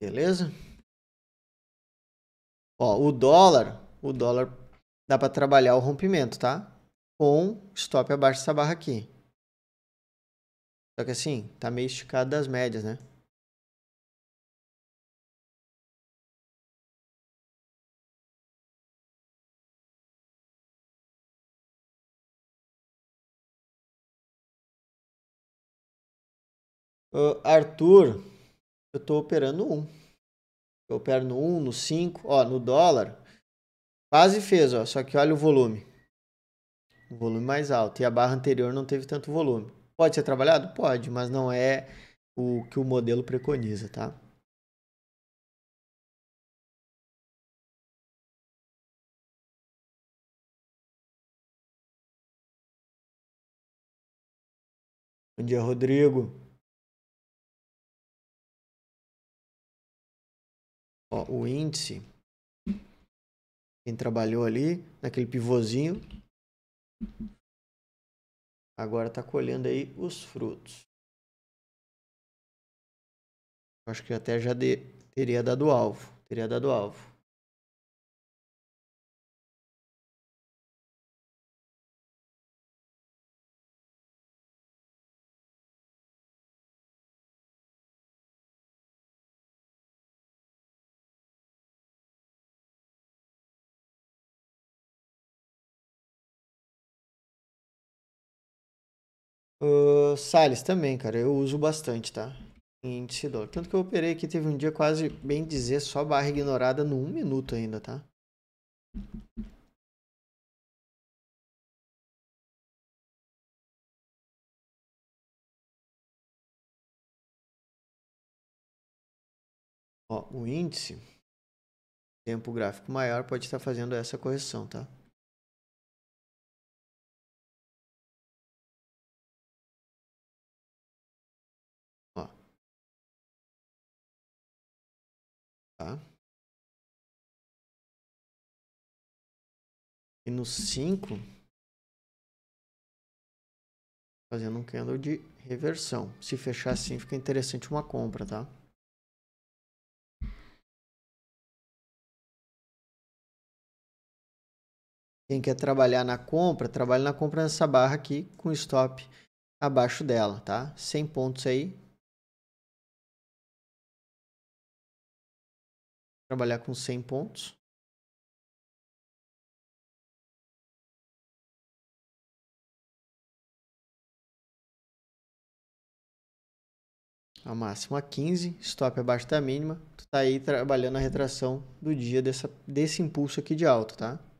Beleza? Ó, o dólar, o dólar dá para trabalhar o rompimento, tá? Com stop abaixo dessa barra aqui. Só que assim, tá meio esticado das médias, né? Uh, Arthur, eu estou operando um. Eu opero no 1, um, no 5, ó, no dólar. Quase fez, ó, só que olha o volume. O volume mais alto. E a barra anterior não teve tanto volume. Pode ser trabalhado? Pode, mas não é o que o modelo preconiza, tá? Bom dia, Rodrigo. Ó, o índice, quem trabalhou ali, naquele pivôzinho, agora está colhendo aí os frutos. Acho que até já de, teria dado alvo, teria dado alvo. Ah, Sales também, cara, eu uso bastante, tá? índice dólar. Tanto que eu operei aqui, teve um dia quase, bem dizer, só barra ignorada no 1 minuto ainda, tá? Ó, o índice, tempo gráfico maior, pode estar fazendo essa correção, tá? Tá? E no 5, fazendo um candle de reversão. Se fechar assim, fica interessante uma compra, tá? Quem quer trabalhar na compra, trabalha na compra nessa barra aqui com stop abaixo dela, tá? 100 pontos aí, trabalhar com 100 pontos. A máxima 15, stop abaixo da mínima. Tu tá aí trabalhando a retração do dia dessa, desse impulso aqui de alta, tá?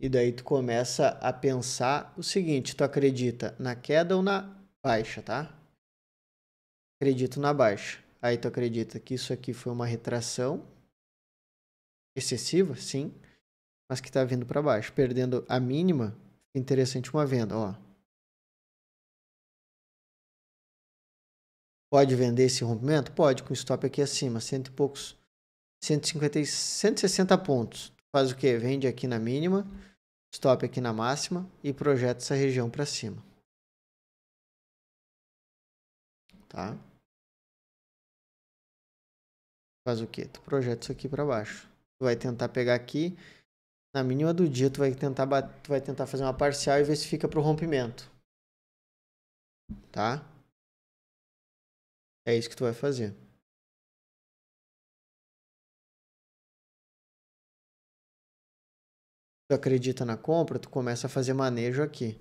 E daí tu começa a pensar o seguinte, tu acredita na queda ou na baixa, tá? Acredito na baixa. Aí tu acredita que isso aqui foi uma retração excessiva, sim, mas que está vindo para baixo, perdendo a mínima. Interessante uma venda, ó. Pode vender esse rompimento? Pode, com stop aqui acima, cento e poucos, 150, 160 pontos. Faz o que? Vende aqui na mínima Stop aqui na máxima e projeta essa região para cima. Tá? Faz o quê? Tu projeta isso aqui para baixo. Tu vai tentar pegar aqui, na mínima do dia, tu vai tentar, tu vai tentar fazer uma parcial e ver se fica para rompimento. Tá? É isso que tu vai fazer. tu acredita na compra, tu começa a fazer manejo aqui.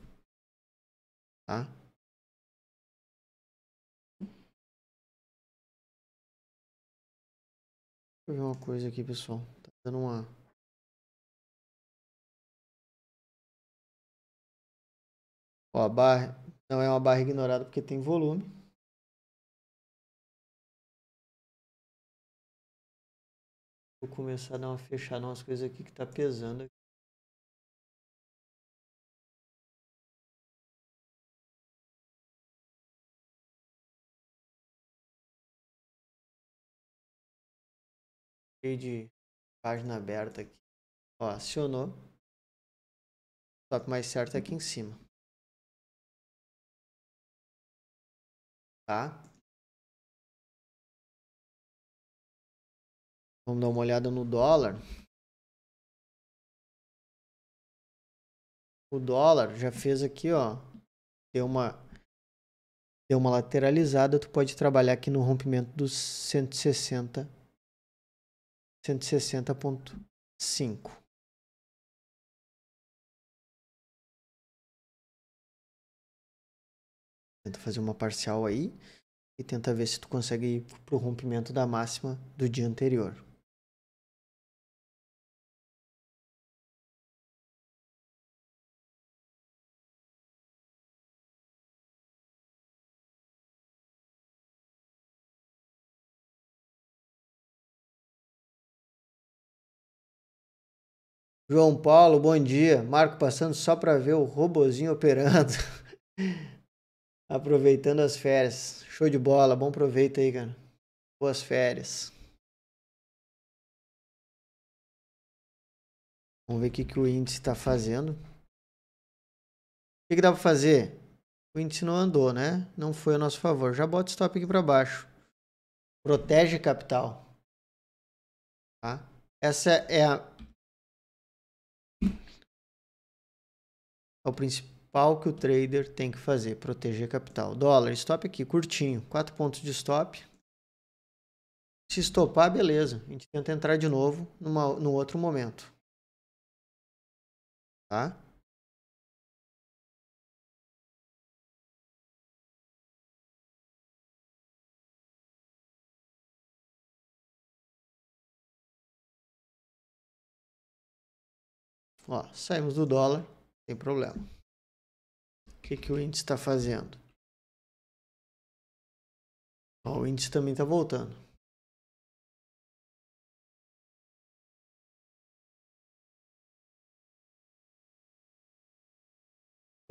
Tá? Deixa eu ver uma coisa aqui, pessoal. Tá dando uma. Ó, a barra não é uma barra ignorada porque tem volume. Vou começar a dar uma fechada nas coisas aqui que tá pesando. cheio de página aberta aqui. Ó, acionou. O toque mais certo é aqui em cima. Tá? Vamos dar uma olhada no dólar. O dólar já fez aqui, ó. Deu uma deu uma lateralizada, tu pode trabalhar aqui no rompimento dos 160 160.5. Tenta fazer uma parcial aí e tenta ver se tu consegue ir pro rompimento da máxima do dia anterior. João Paulo, bom dia. Marco passando só para ver o robozinho operando. Aproveitando as férias. Show de bola, bom proveito aí, cara. Boas férias. Vamos ver o que, que o índice está fazendo. O que, que dá para fazer? O índice não andou, né? Não foi a nosso favor. Já bota stop aqui para baixo. Protege capital. Tá? Essa é a o principal que o trader tem que fazer, proteger capital. Dólar, stop aqui, curtinho, 4 pontos de stop. Se estopar, beleza, a gente tenta entrar de novo numa, num outro momento. Tá? Ó, saímos do dólar. Tem problema. O que, que o índice está fazendo? Ó, o índice também está voltando.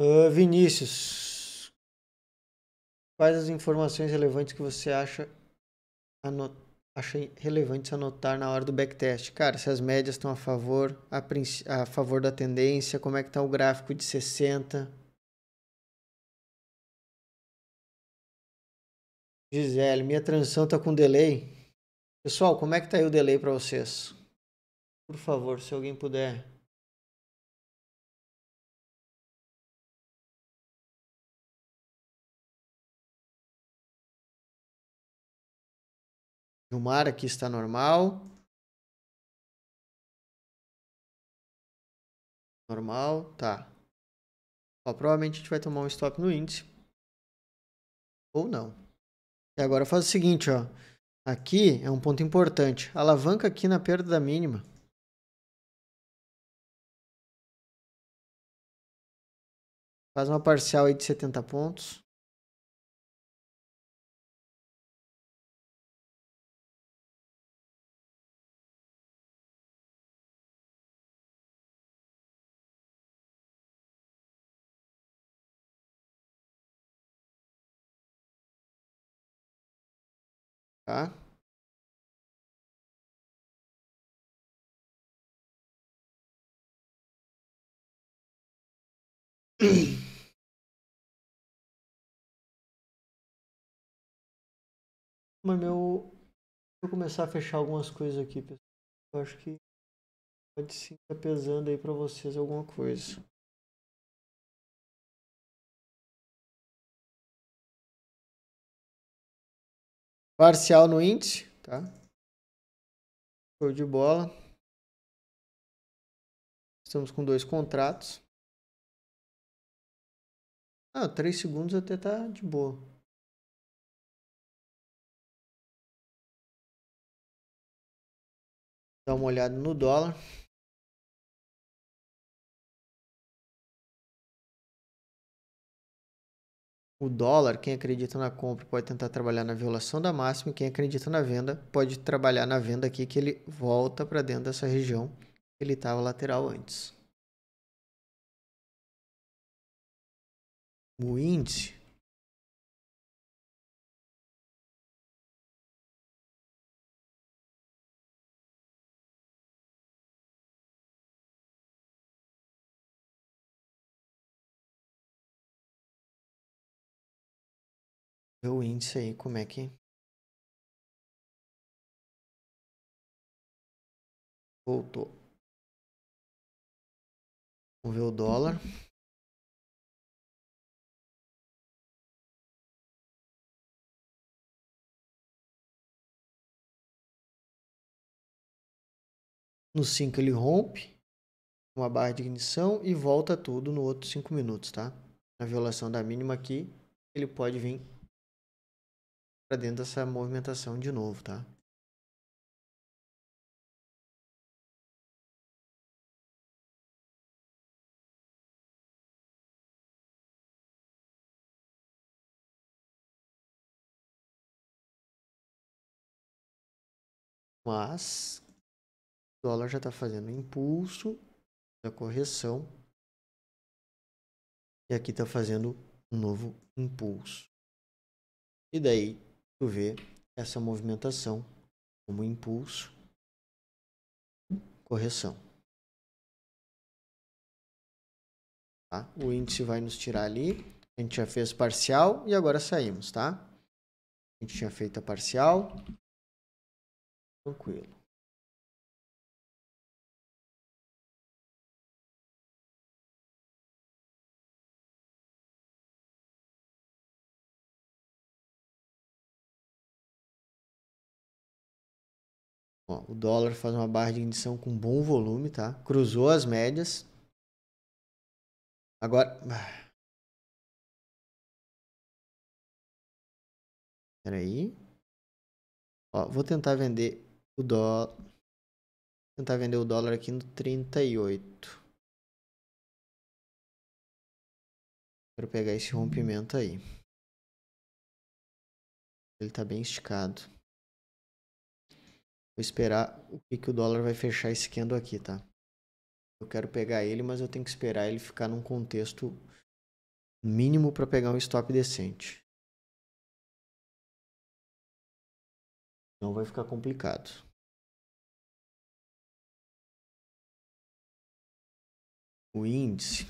Uh, Vinícius, quais as informações relevantes que você acha anotadas? achei relevante anotar na hora do backtest. Cara, se as médias estão a favor, a, a favor da tendência, como é que está o gráfico de 60. Gisele, minha transição está com delay. Pessoal, como é que está aí o delay para vocês? Por favor, se alguém puder Gilmar aqui está normal. Normal, tá. Ó, provavelmente a gente vai tomar um stop no índice. Ou não. E agora faz o seguinte, ó. Aqui é um ponto importante. Alavanca aqui na perda da mínima. Faz uma parcial aí de 70 pontos. Tá? Mas meu. Vou começar a fechar algumas coisas aqui, pessoal. Eu acho que pode sim estar tá pesando aí para vocês alguma coisa. Parcial no índice, tá? Show de bola. Estamos com dois contratos. Ah, três segundos até tá de boa. Dá uma olhada no dólar. o dólar, quem acredita na compra pode tentar trabalhar na violação da máxima, e quem acredita na venda pode trabalhar na venda aqui que ele volta para dentro dessa região que ele estava lateral antes. O índice ver o índice aí, como é que. Voltou. Vamos ver o dólar. No 5 ele rompe uma barra de ignição e volta tudo no outro 5 minutos, tá? Na violação da mínima aqui, ele pode vir para dentro dessa movimentação de novo, tá? Mas o dólar já está fazendo impulso da correção e aqui está fazendo um novo impulso. E daí tu vê essa movimentação como impulso, correção. Tá? O índice vai nos tirar ali. A gente já fez parcial e agora saímos, tá? A gente tinha feito a parcial. Tranquilo. Ó, o dólar faz uma barra de ignição com bom volume, tá? Cruzou as médias. Agora. Peraí. Ó, vou tentar vender o dólar. Tentar vender o dólar aqui no 38. Quero pegar esse rompimento aí. Ele tá bem esticado. Vou esperar o que, que o dólar vai fechar esse aqui, tá? Eu quero pegar ele, mas eu tenho que esperar ele ficar num contexto mínimo para pegar um stop decente. Não vai ficar complicado. O índice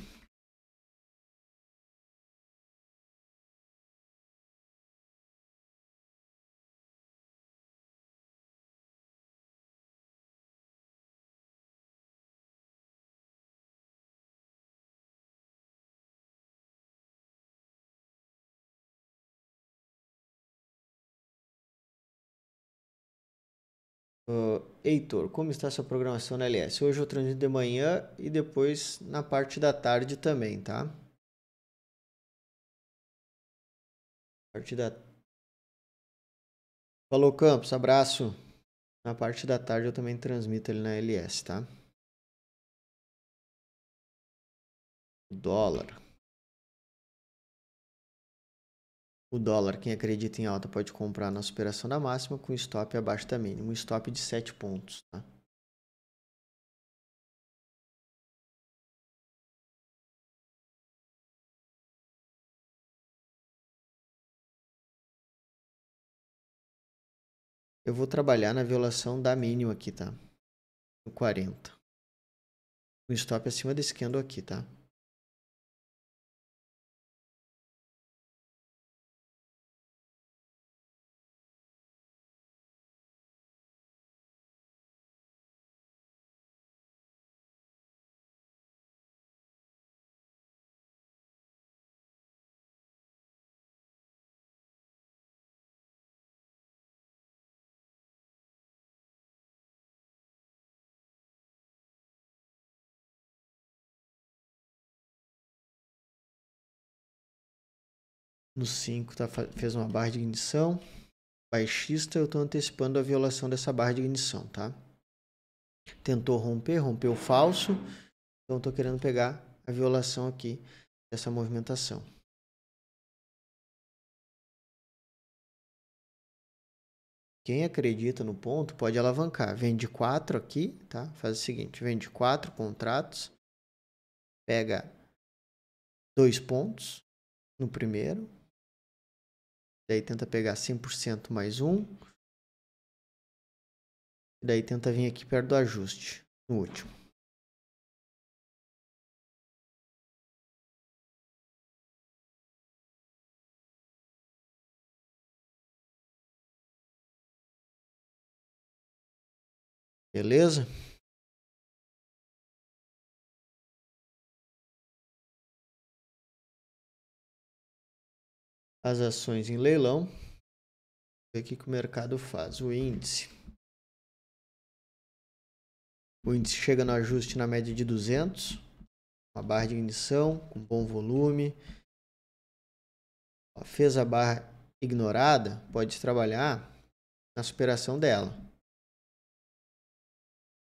Uh, Heitor, como está a sua programação na LS? Hoje eu transmito de manhã e depois na parte da tarde também, tá? Parte da... Falou, Campos, abraço. Na parte da tarde eu também transmito ele na LS, tá? Dólar. O dólar, quem acredita em alta, pode comprar na superação da máxima com stop abaixo da mínima, um stop de 7 pontos. Tá? Eu vou trabalhar na violação da mínima aqui, tá? No 40. Um stop acima desse candle aqui, tá? No 5 tá, fez uma barra de ignição. Baixista, eu estou antecipando a violação dessa barra de ignição, tá? Tentou romper, rompeu falso. Então estou querendo pegar a violação aqui dessa movimentação. Quem acredita no ponto pode alavancar. Vende 4 aqui, tá? Faz o seguinte, vende 4 contratos, pega dois pontos no primeiro, Daí tenta pegar 100% mais um. Daí tenta vir aqui perto do ajuste, no último. Beleza? as ações em leilão. Ver o que, o mercado faz, o índice. O índice chega no ajuste na média de 200, uma barra de ignição com bom volume. Fez a barra ignorada, pode trabalhar na superação dela.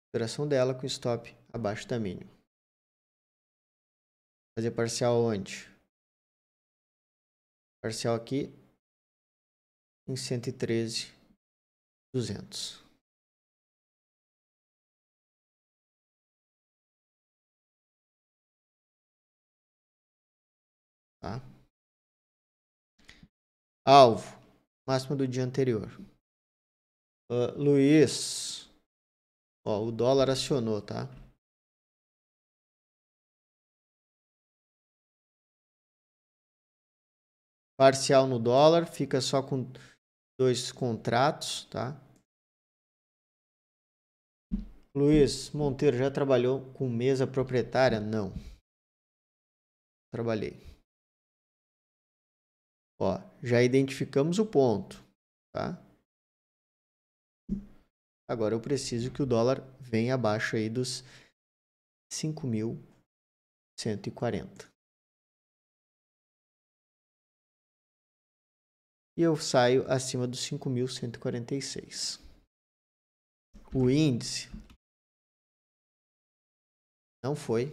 Superação dela com stop abaixo da mínima. Fazer parcial onde? Parcial aqui em 113, 200. Tá? Alvo, máximo do dia anterior. Uh, Luiz, ó, o dólar acionou, tá? parcial no dólar, fica só com dois contratos, tá? Luiz Monteiro já trabalhou com mesa proprietária? Não. Trabalhei. Ó, já identificamos o ponto, tá? Agora eu preciso que o dólar venha abaixo aí dos 5.140. e eu saio acima dos 5.146. O índice não foi.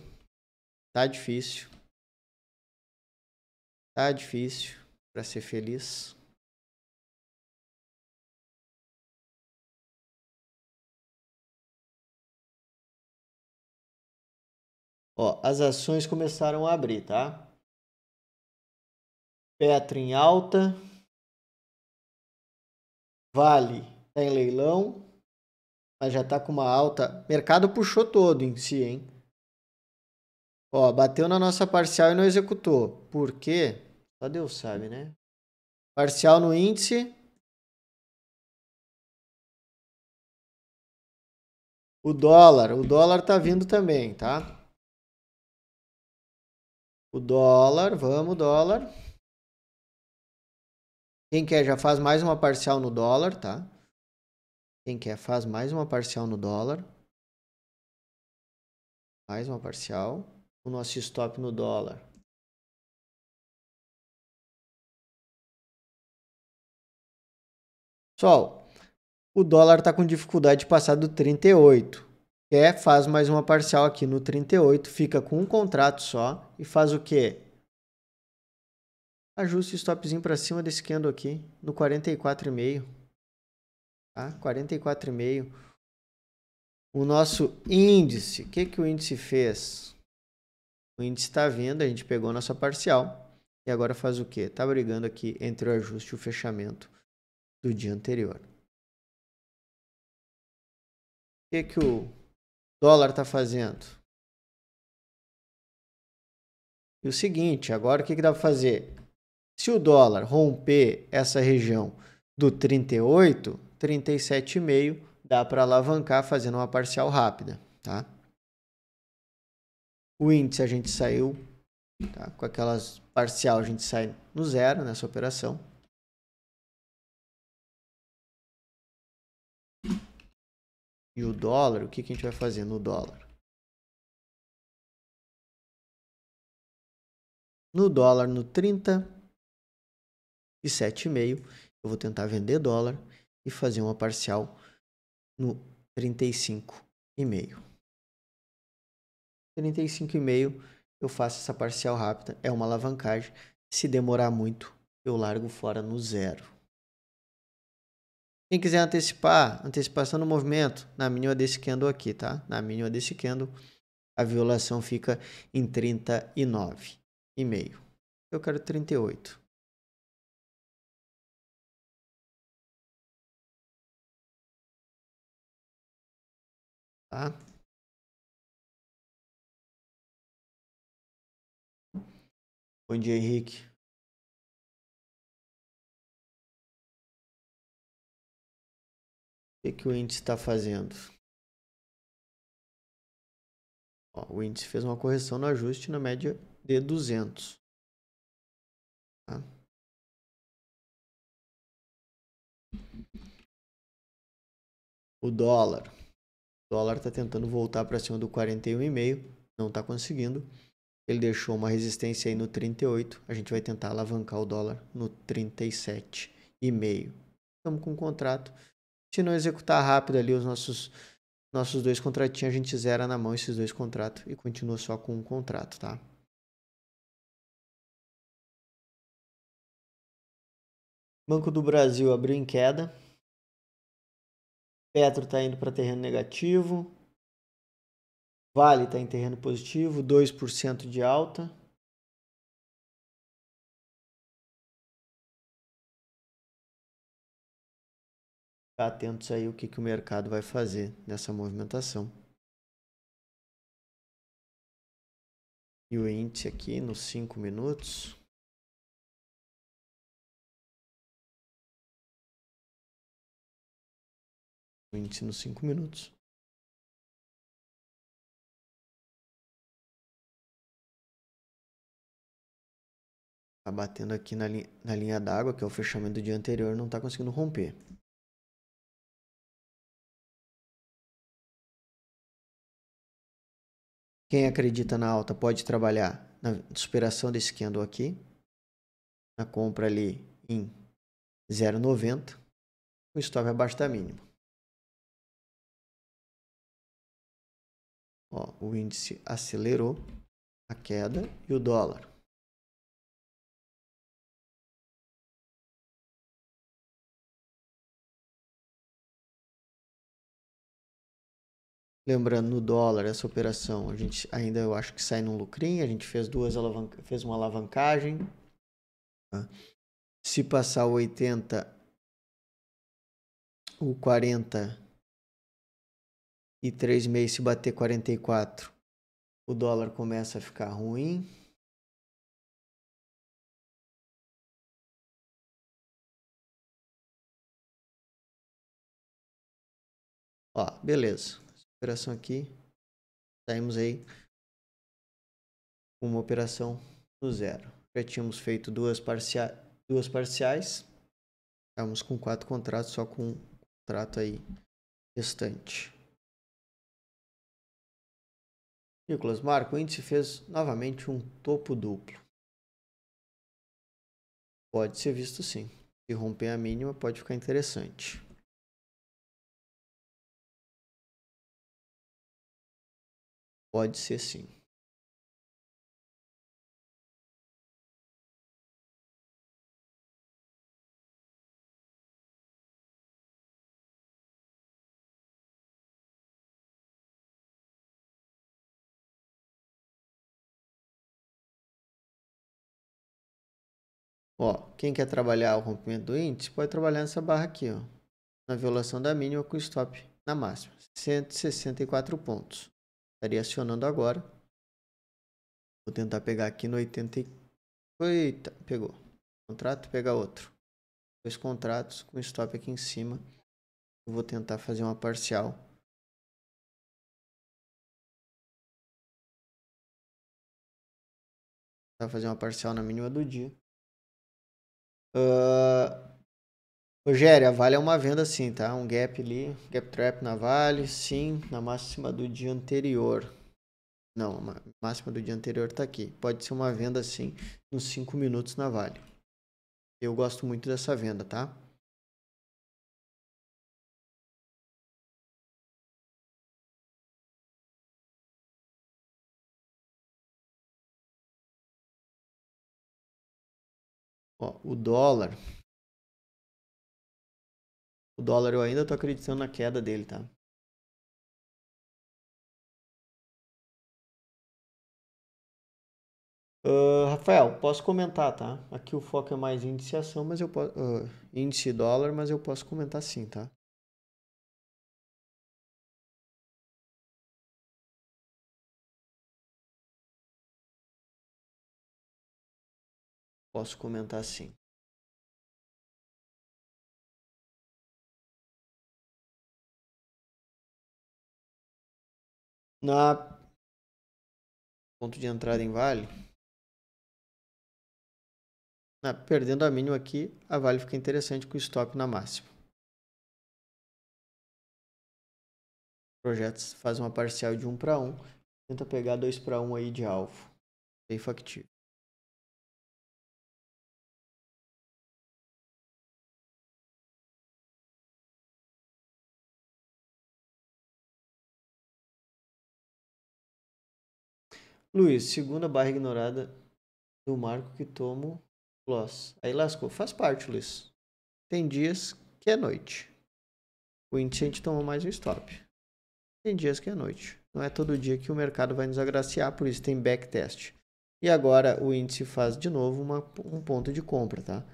Tá difícil. Tá difícil para ser feliz. Ó, as ações começaram a abrir, tá? Petra em alta, Vale está em leilão, mas já está com uma alta. Mercado puxou todo em si, hein? Ó, bateu na nossa parcial e não executou. Por quê? Só Deus sabe, né? Parcial no índice. O dólar, o dólar tá vindo também, tá? O dólar, vamos dólar. Quem quer já faz mais uma parcial no dólar, tá? Quem quer faz mais uma parcial no dólar. Mais uma parcial. O nosso stop no dólar. Pessoal, o dólar está com dificuldade de passar do 38. Quer, faz mais uma parcial aqui no 38, fica com um contrato só e faz o quê? Ajuste o stopzinho para cima desse candle aqui, no 44,5. Tá? 44,5. O nosso índice, o que, que o índice fez? O índice está vindo, a gente pegou nossa parcial. E agora faz o que? Está brigando aqui entre o ajuste e o fechamento do dia anterior. O que, que o dólar está fazendo? E o seguinte, agora o que, que dá para fazer? Se o dólar romper essa região do 38, 37,5 dá para alavancar fazendo uma parcial rápida, tá? O índice a gente saiu tá? com aquelas parcial a gente sai no zero nessa operação. E o dólar, o que, que a gente vai fazer no dólar? No dólar no 30 de 7,5, eu vou tentar vender dólar e fazer uma parcial no 35,5. 35,5 eu faço essa parcial rápida, é uma alavancagem. Se demorar muito, eu largo fora no zero. Quem quiser antecipar, antecipação do movimento, na mínima desse candle aqui, tá? Na mínima desse candle, a violação fica em 39,5. Eu quero 38. tá? Bom dia, Henrique. O que, que o índice está fazendo? Ó, o índice fez uma correção no ajuste na média de 200. Tá? O dólar dólar está tentando voltar para cima do 41,5, não está conseguindo. Ele deixou uma resistência aí no 38, a gente vai tentar alavancar o dólar no 37,5. Estamos com um contrato. Se não executar rápido ali os nossos nossos dois contratinhos, a gente zera na mão esses dois contratos e continua só com um contrato, tá? Banco do Brasil abriu em queda, Petro está indo para terreno negativo. Vale está em terreno positivo, 2% de alta. Ficar tá atentos aí o que, que o mercado vai fazer nessa movimentação. E o índice aqui nos 5 minutos. 20 nos 5 minutos. Tá batendo aqui na, linha, na linha d'água, que é o fechamento do dia anterior, não está conseguindo romper. Quem acredita na alta pode trabalhar na superação desse candle aqui, na compra ali em 0,90, o estoque abaixo da mínima. Ó, o índice acelerou a queda e o dólar. Lembrando no dólar, essa operação, a gente ainda eu acho que sai num lucrinho, a gente fez duas alavanca, fez uma alavancagem. Tá? Se passar o 80, o 40 e três meses se bater 44, o dólar começa a ficar ruim. Ó, beleza. Essa operação aqui, saímos aí uma operação no zero. Já tínhamos feito duas, parcia duas parciais, estávamos com quatro contratos, só com um contrato aí restante. Nicolas Marco, o índice fez novamente um topo duplo. Pode ser visto sim. Se romper a mínima, pode ficar interessante. Pode ser sim. Ó, quem quer trabalhar o rompimento do índice pode trabalhar nessa barra aqui, ó, na violação da mínima com stop na máxima, 164 pontos. Estaria acionando agora. Vou tentar pegar aqui no 80. Eita, pegou. Contrato, pega outro. Dois contratos com stop aqui em cima. Eu vou tentar fazer uma parcial. Vou fazer uma parcial na mínima do dia. Uh, Rogério, a Vale é uma venda sim, tá? Um gap ali, gap trap na Vale, sim, na máxima do dia anterior. Não, a máxima do dia anterior tá aqui. Pode ser uma venda sim, nos 5 minutos na Vale. Eu gosto muito dessa venda, tá? Ó, o dólar. O dólar eu ainda tô acreditando na queda dele, tá? Uh, Rafael, posso comentar, tá? Aqui o foco é mais índice ação, mas eu posso. Uh, ah, índice dólar, mas eu posso comentar sim, tá? posso comentar assim. Na ponto de entrada em Vale, na, perdendo a mínima aqui, a Vale fica interessante com o stop na máxima. O projeto faz uma parcial de 1 para 1, tenta pegar 2 para 1 aí de alvo, bem factível. Luiz, segunda barra ignorada do Marco que tomo loss. Aí lascou. Faz parte, Luiz. Tem dias que é noite. O índice a gente tomou mais um stop. Tem dias que é noite. Não é todo dia que o mercado vai nos agraciar, por isso tem backtest. E agora o índice faz de novo uma, um ponto de compra, tá?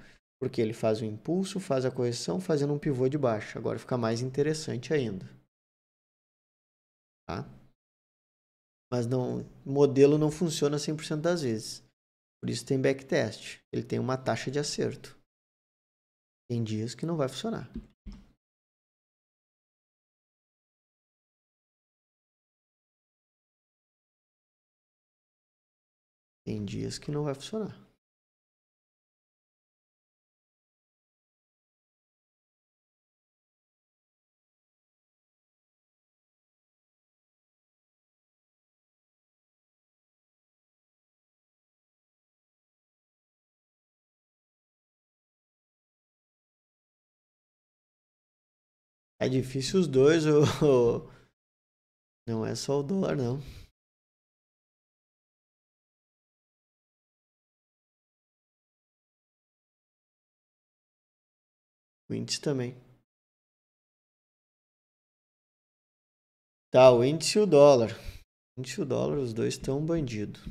Porque ele faz o impulso, faz a correção, fazendo um pivô de baixo. Agora fica mais interessante ainda. Tá? Mas não, modelo não funciona 100% das vezes. Por isso tem backtest. Ele tem uma taxa de acerto. Tem dias que não vai funcionar. Tem dias que não vai funcionar. É difícil os dois, o... não é só o dólar, não. O índice também. Tá, o índice e o dólar. O índice e o dólar, os dois estão bandidos.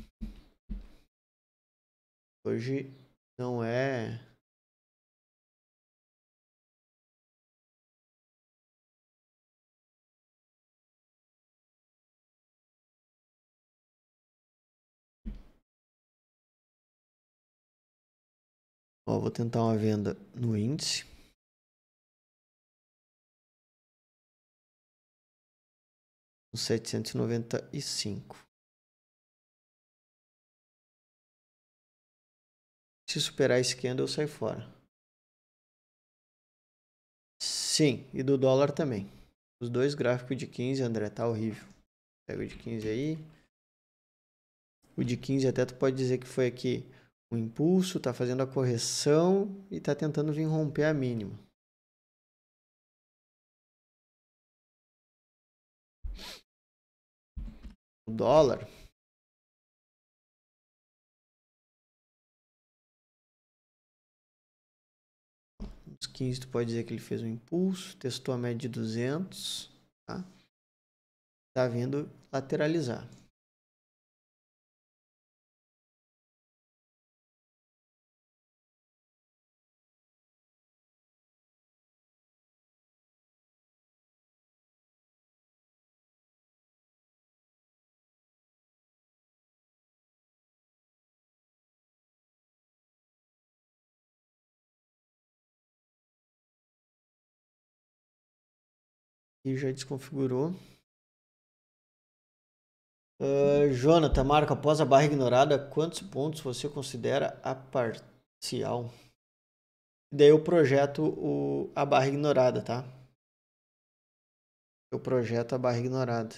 Hoje não é Ó, vou tentar uma venda no índice. setecentos e e cinco. Se superar esse candle, saio fora. Sim, e do dólar também. Os dois gráficos de 15, André, tá horrível. Pega o de 15 aí. O de 15 até tu pode dizer que foi aqui o impulso, está fazendo a correção e está tentando vir romper a mínima. O dólar Os 15 tu pode dizer que ele fez um impulso, testou a média de 200, tá? Tá vindo lateralizar. Aqui já desconfigurou. Uh, Jonathan, marca após a barra ignorada, quantos pontos você considera a parcial? Daí eu projeto o, a barra ignorada, tá? Eu projeto a barra ignorada.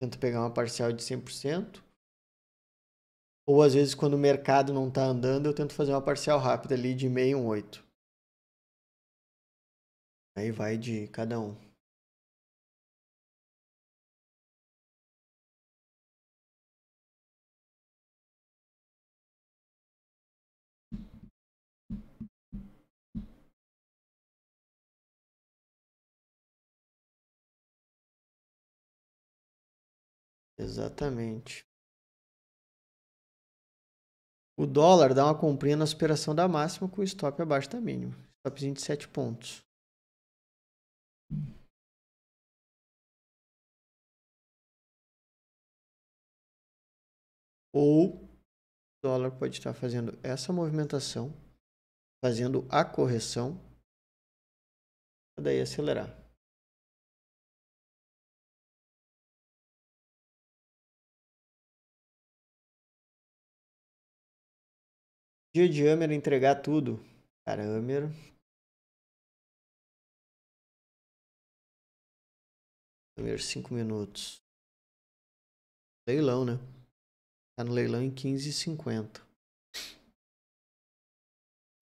Tento pegar uma parcial de 100%. Ou às vezes, quando o mercado não está andando, eu tento fazer uma parcial rápida ali de meio Aí vai de cada um. Exatamente. O dólar dá uma comprinha na superação da máxima com stop abaixo da mínima. Stopzinho de 7 pontos. Ou o dólar pode estar fazendo essa movimentação, fazendo a correção, para daí acelerar. Dia de Hammer entregar tudo. Cara, Hammer Primeiros 5 minutos. Leilão, né? Tá no leilão em 15,50.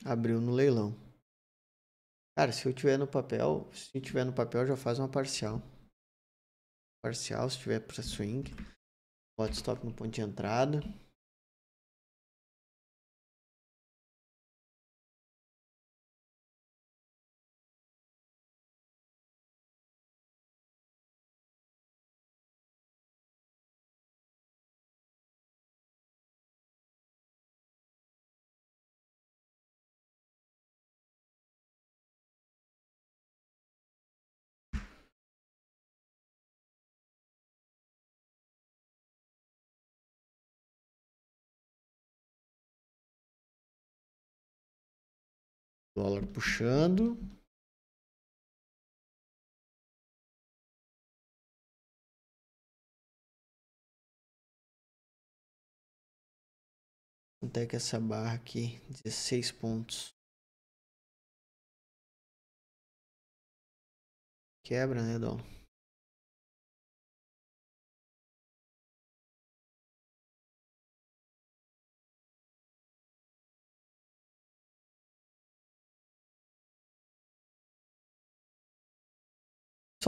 Abriu no leilão. Cara, se eu tiver no papel, se tiver no papel, já faz uma parcial. Parcial, se tiver para swing. pode stop no ponto de entrada. Dólar puxando. Quanto é que é essa barra aqui? 16 pontos. Quebra, né, dólar?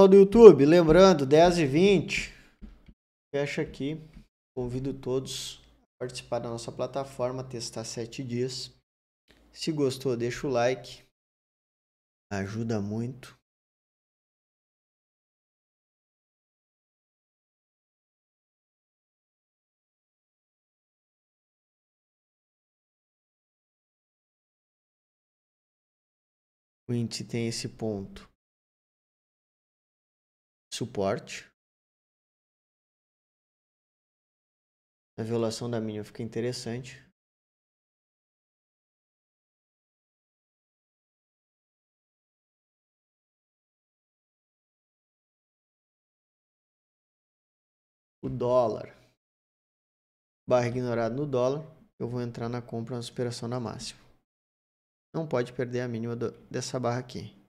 Pessoal do YouTube, lembrando, 10h20, fecha aqui. Convido todos a participar da nossa plataforma, testar 7 dias. Se gostou, deixa o like. Ajuda muito. O índice tem esse ponto suporte. A violação da mínima fica interessante. O dólar. Barra ignorada no dólar, eu vou entrar na compra na superação da máxima. Não pode perder a mínima do, dessa barra aqui.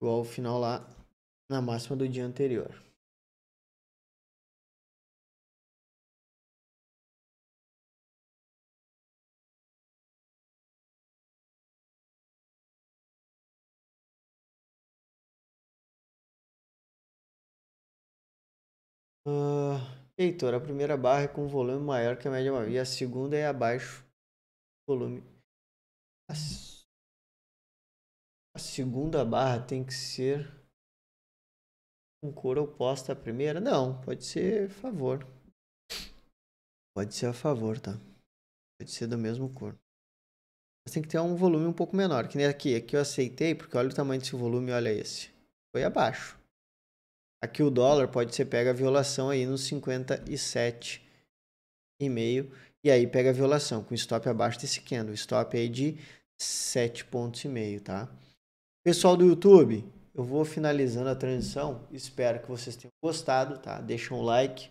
igual ao final lá na máxima do dia anterior. Uh, Heitor, a primeira barra é com volume maior que a média móvel e a segunda é abaixo volume. As... A segunda barra tem que ser com cor oposta à primeira? Não, pode ser a favor. Pode ser a favor, tá? Pode ser do mesmo cor. Mas tem que ter um volume um pouco menor. Que nem aqui. Aqui eu aceitei, porque olha o tamanho desse volume, olha esse. Foi abaixo. Aqui o dólar pode ser pega a violação aí nos 57,5. E aí pega a violação com stop abaixo desse candle. Stop aí de 7,5, tá? Pessoal do YouTube, eu vou finalizando a transmissão. Espero que vocês tenham gostado, tá? Deixa um like.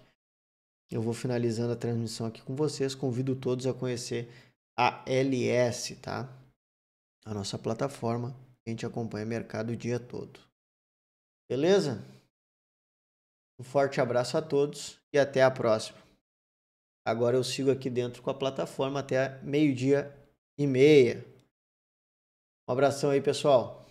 Eu vou finalizando a transmissão aqui com vocês. Convido todos a conhecer a LS, tá? A nossa plataforma. A gente acompanha o mercado o dia todo. Beleza? Um forte abraço a todos e até a próxima. Agora eu sigo aqui dentro com a plataforma até meio-dia e meia. Um abração aí, pessoal.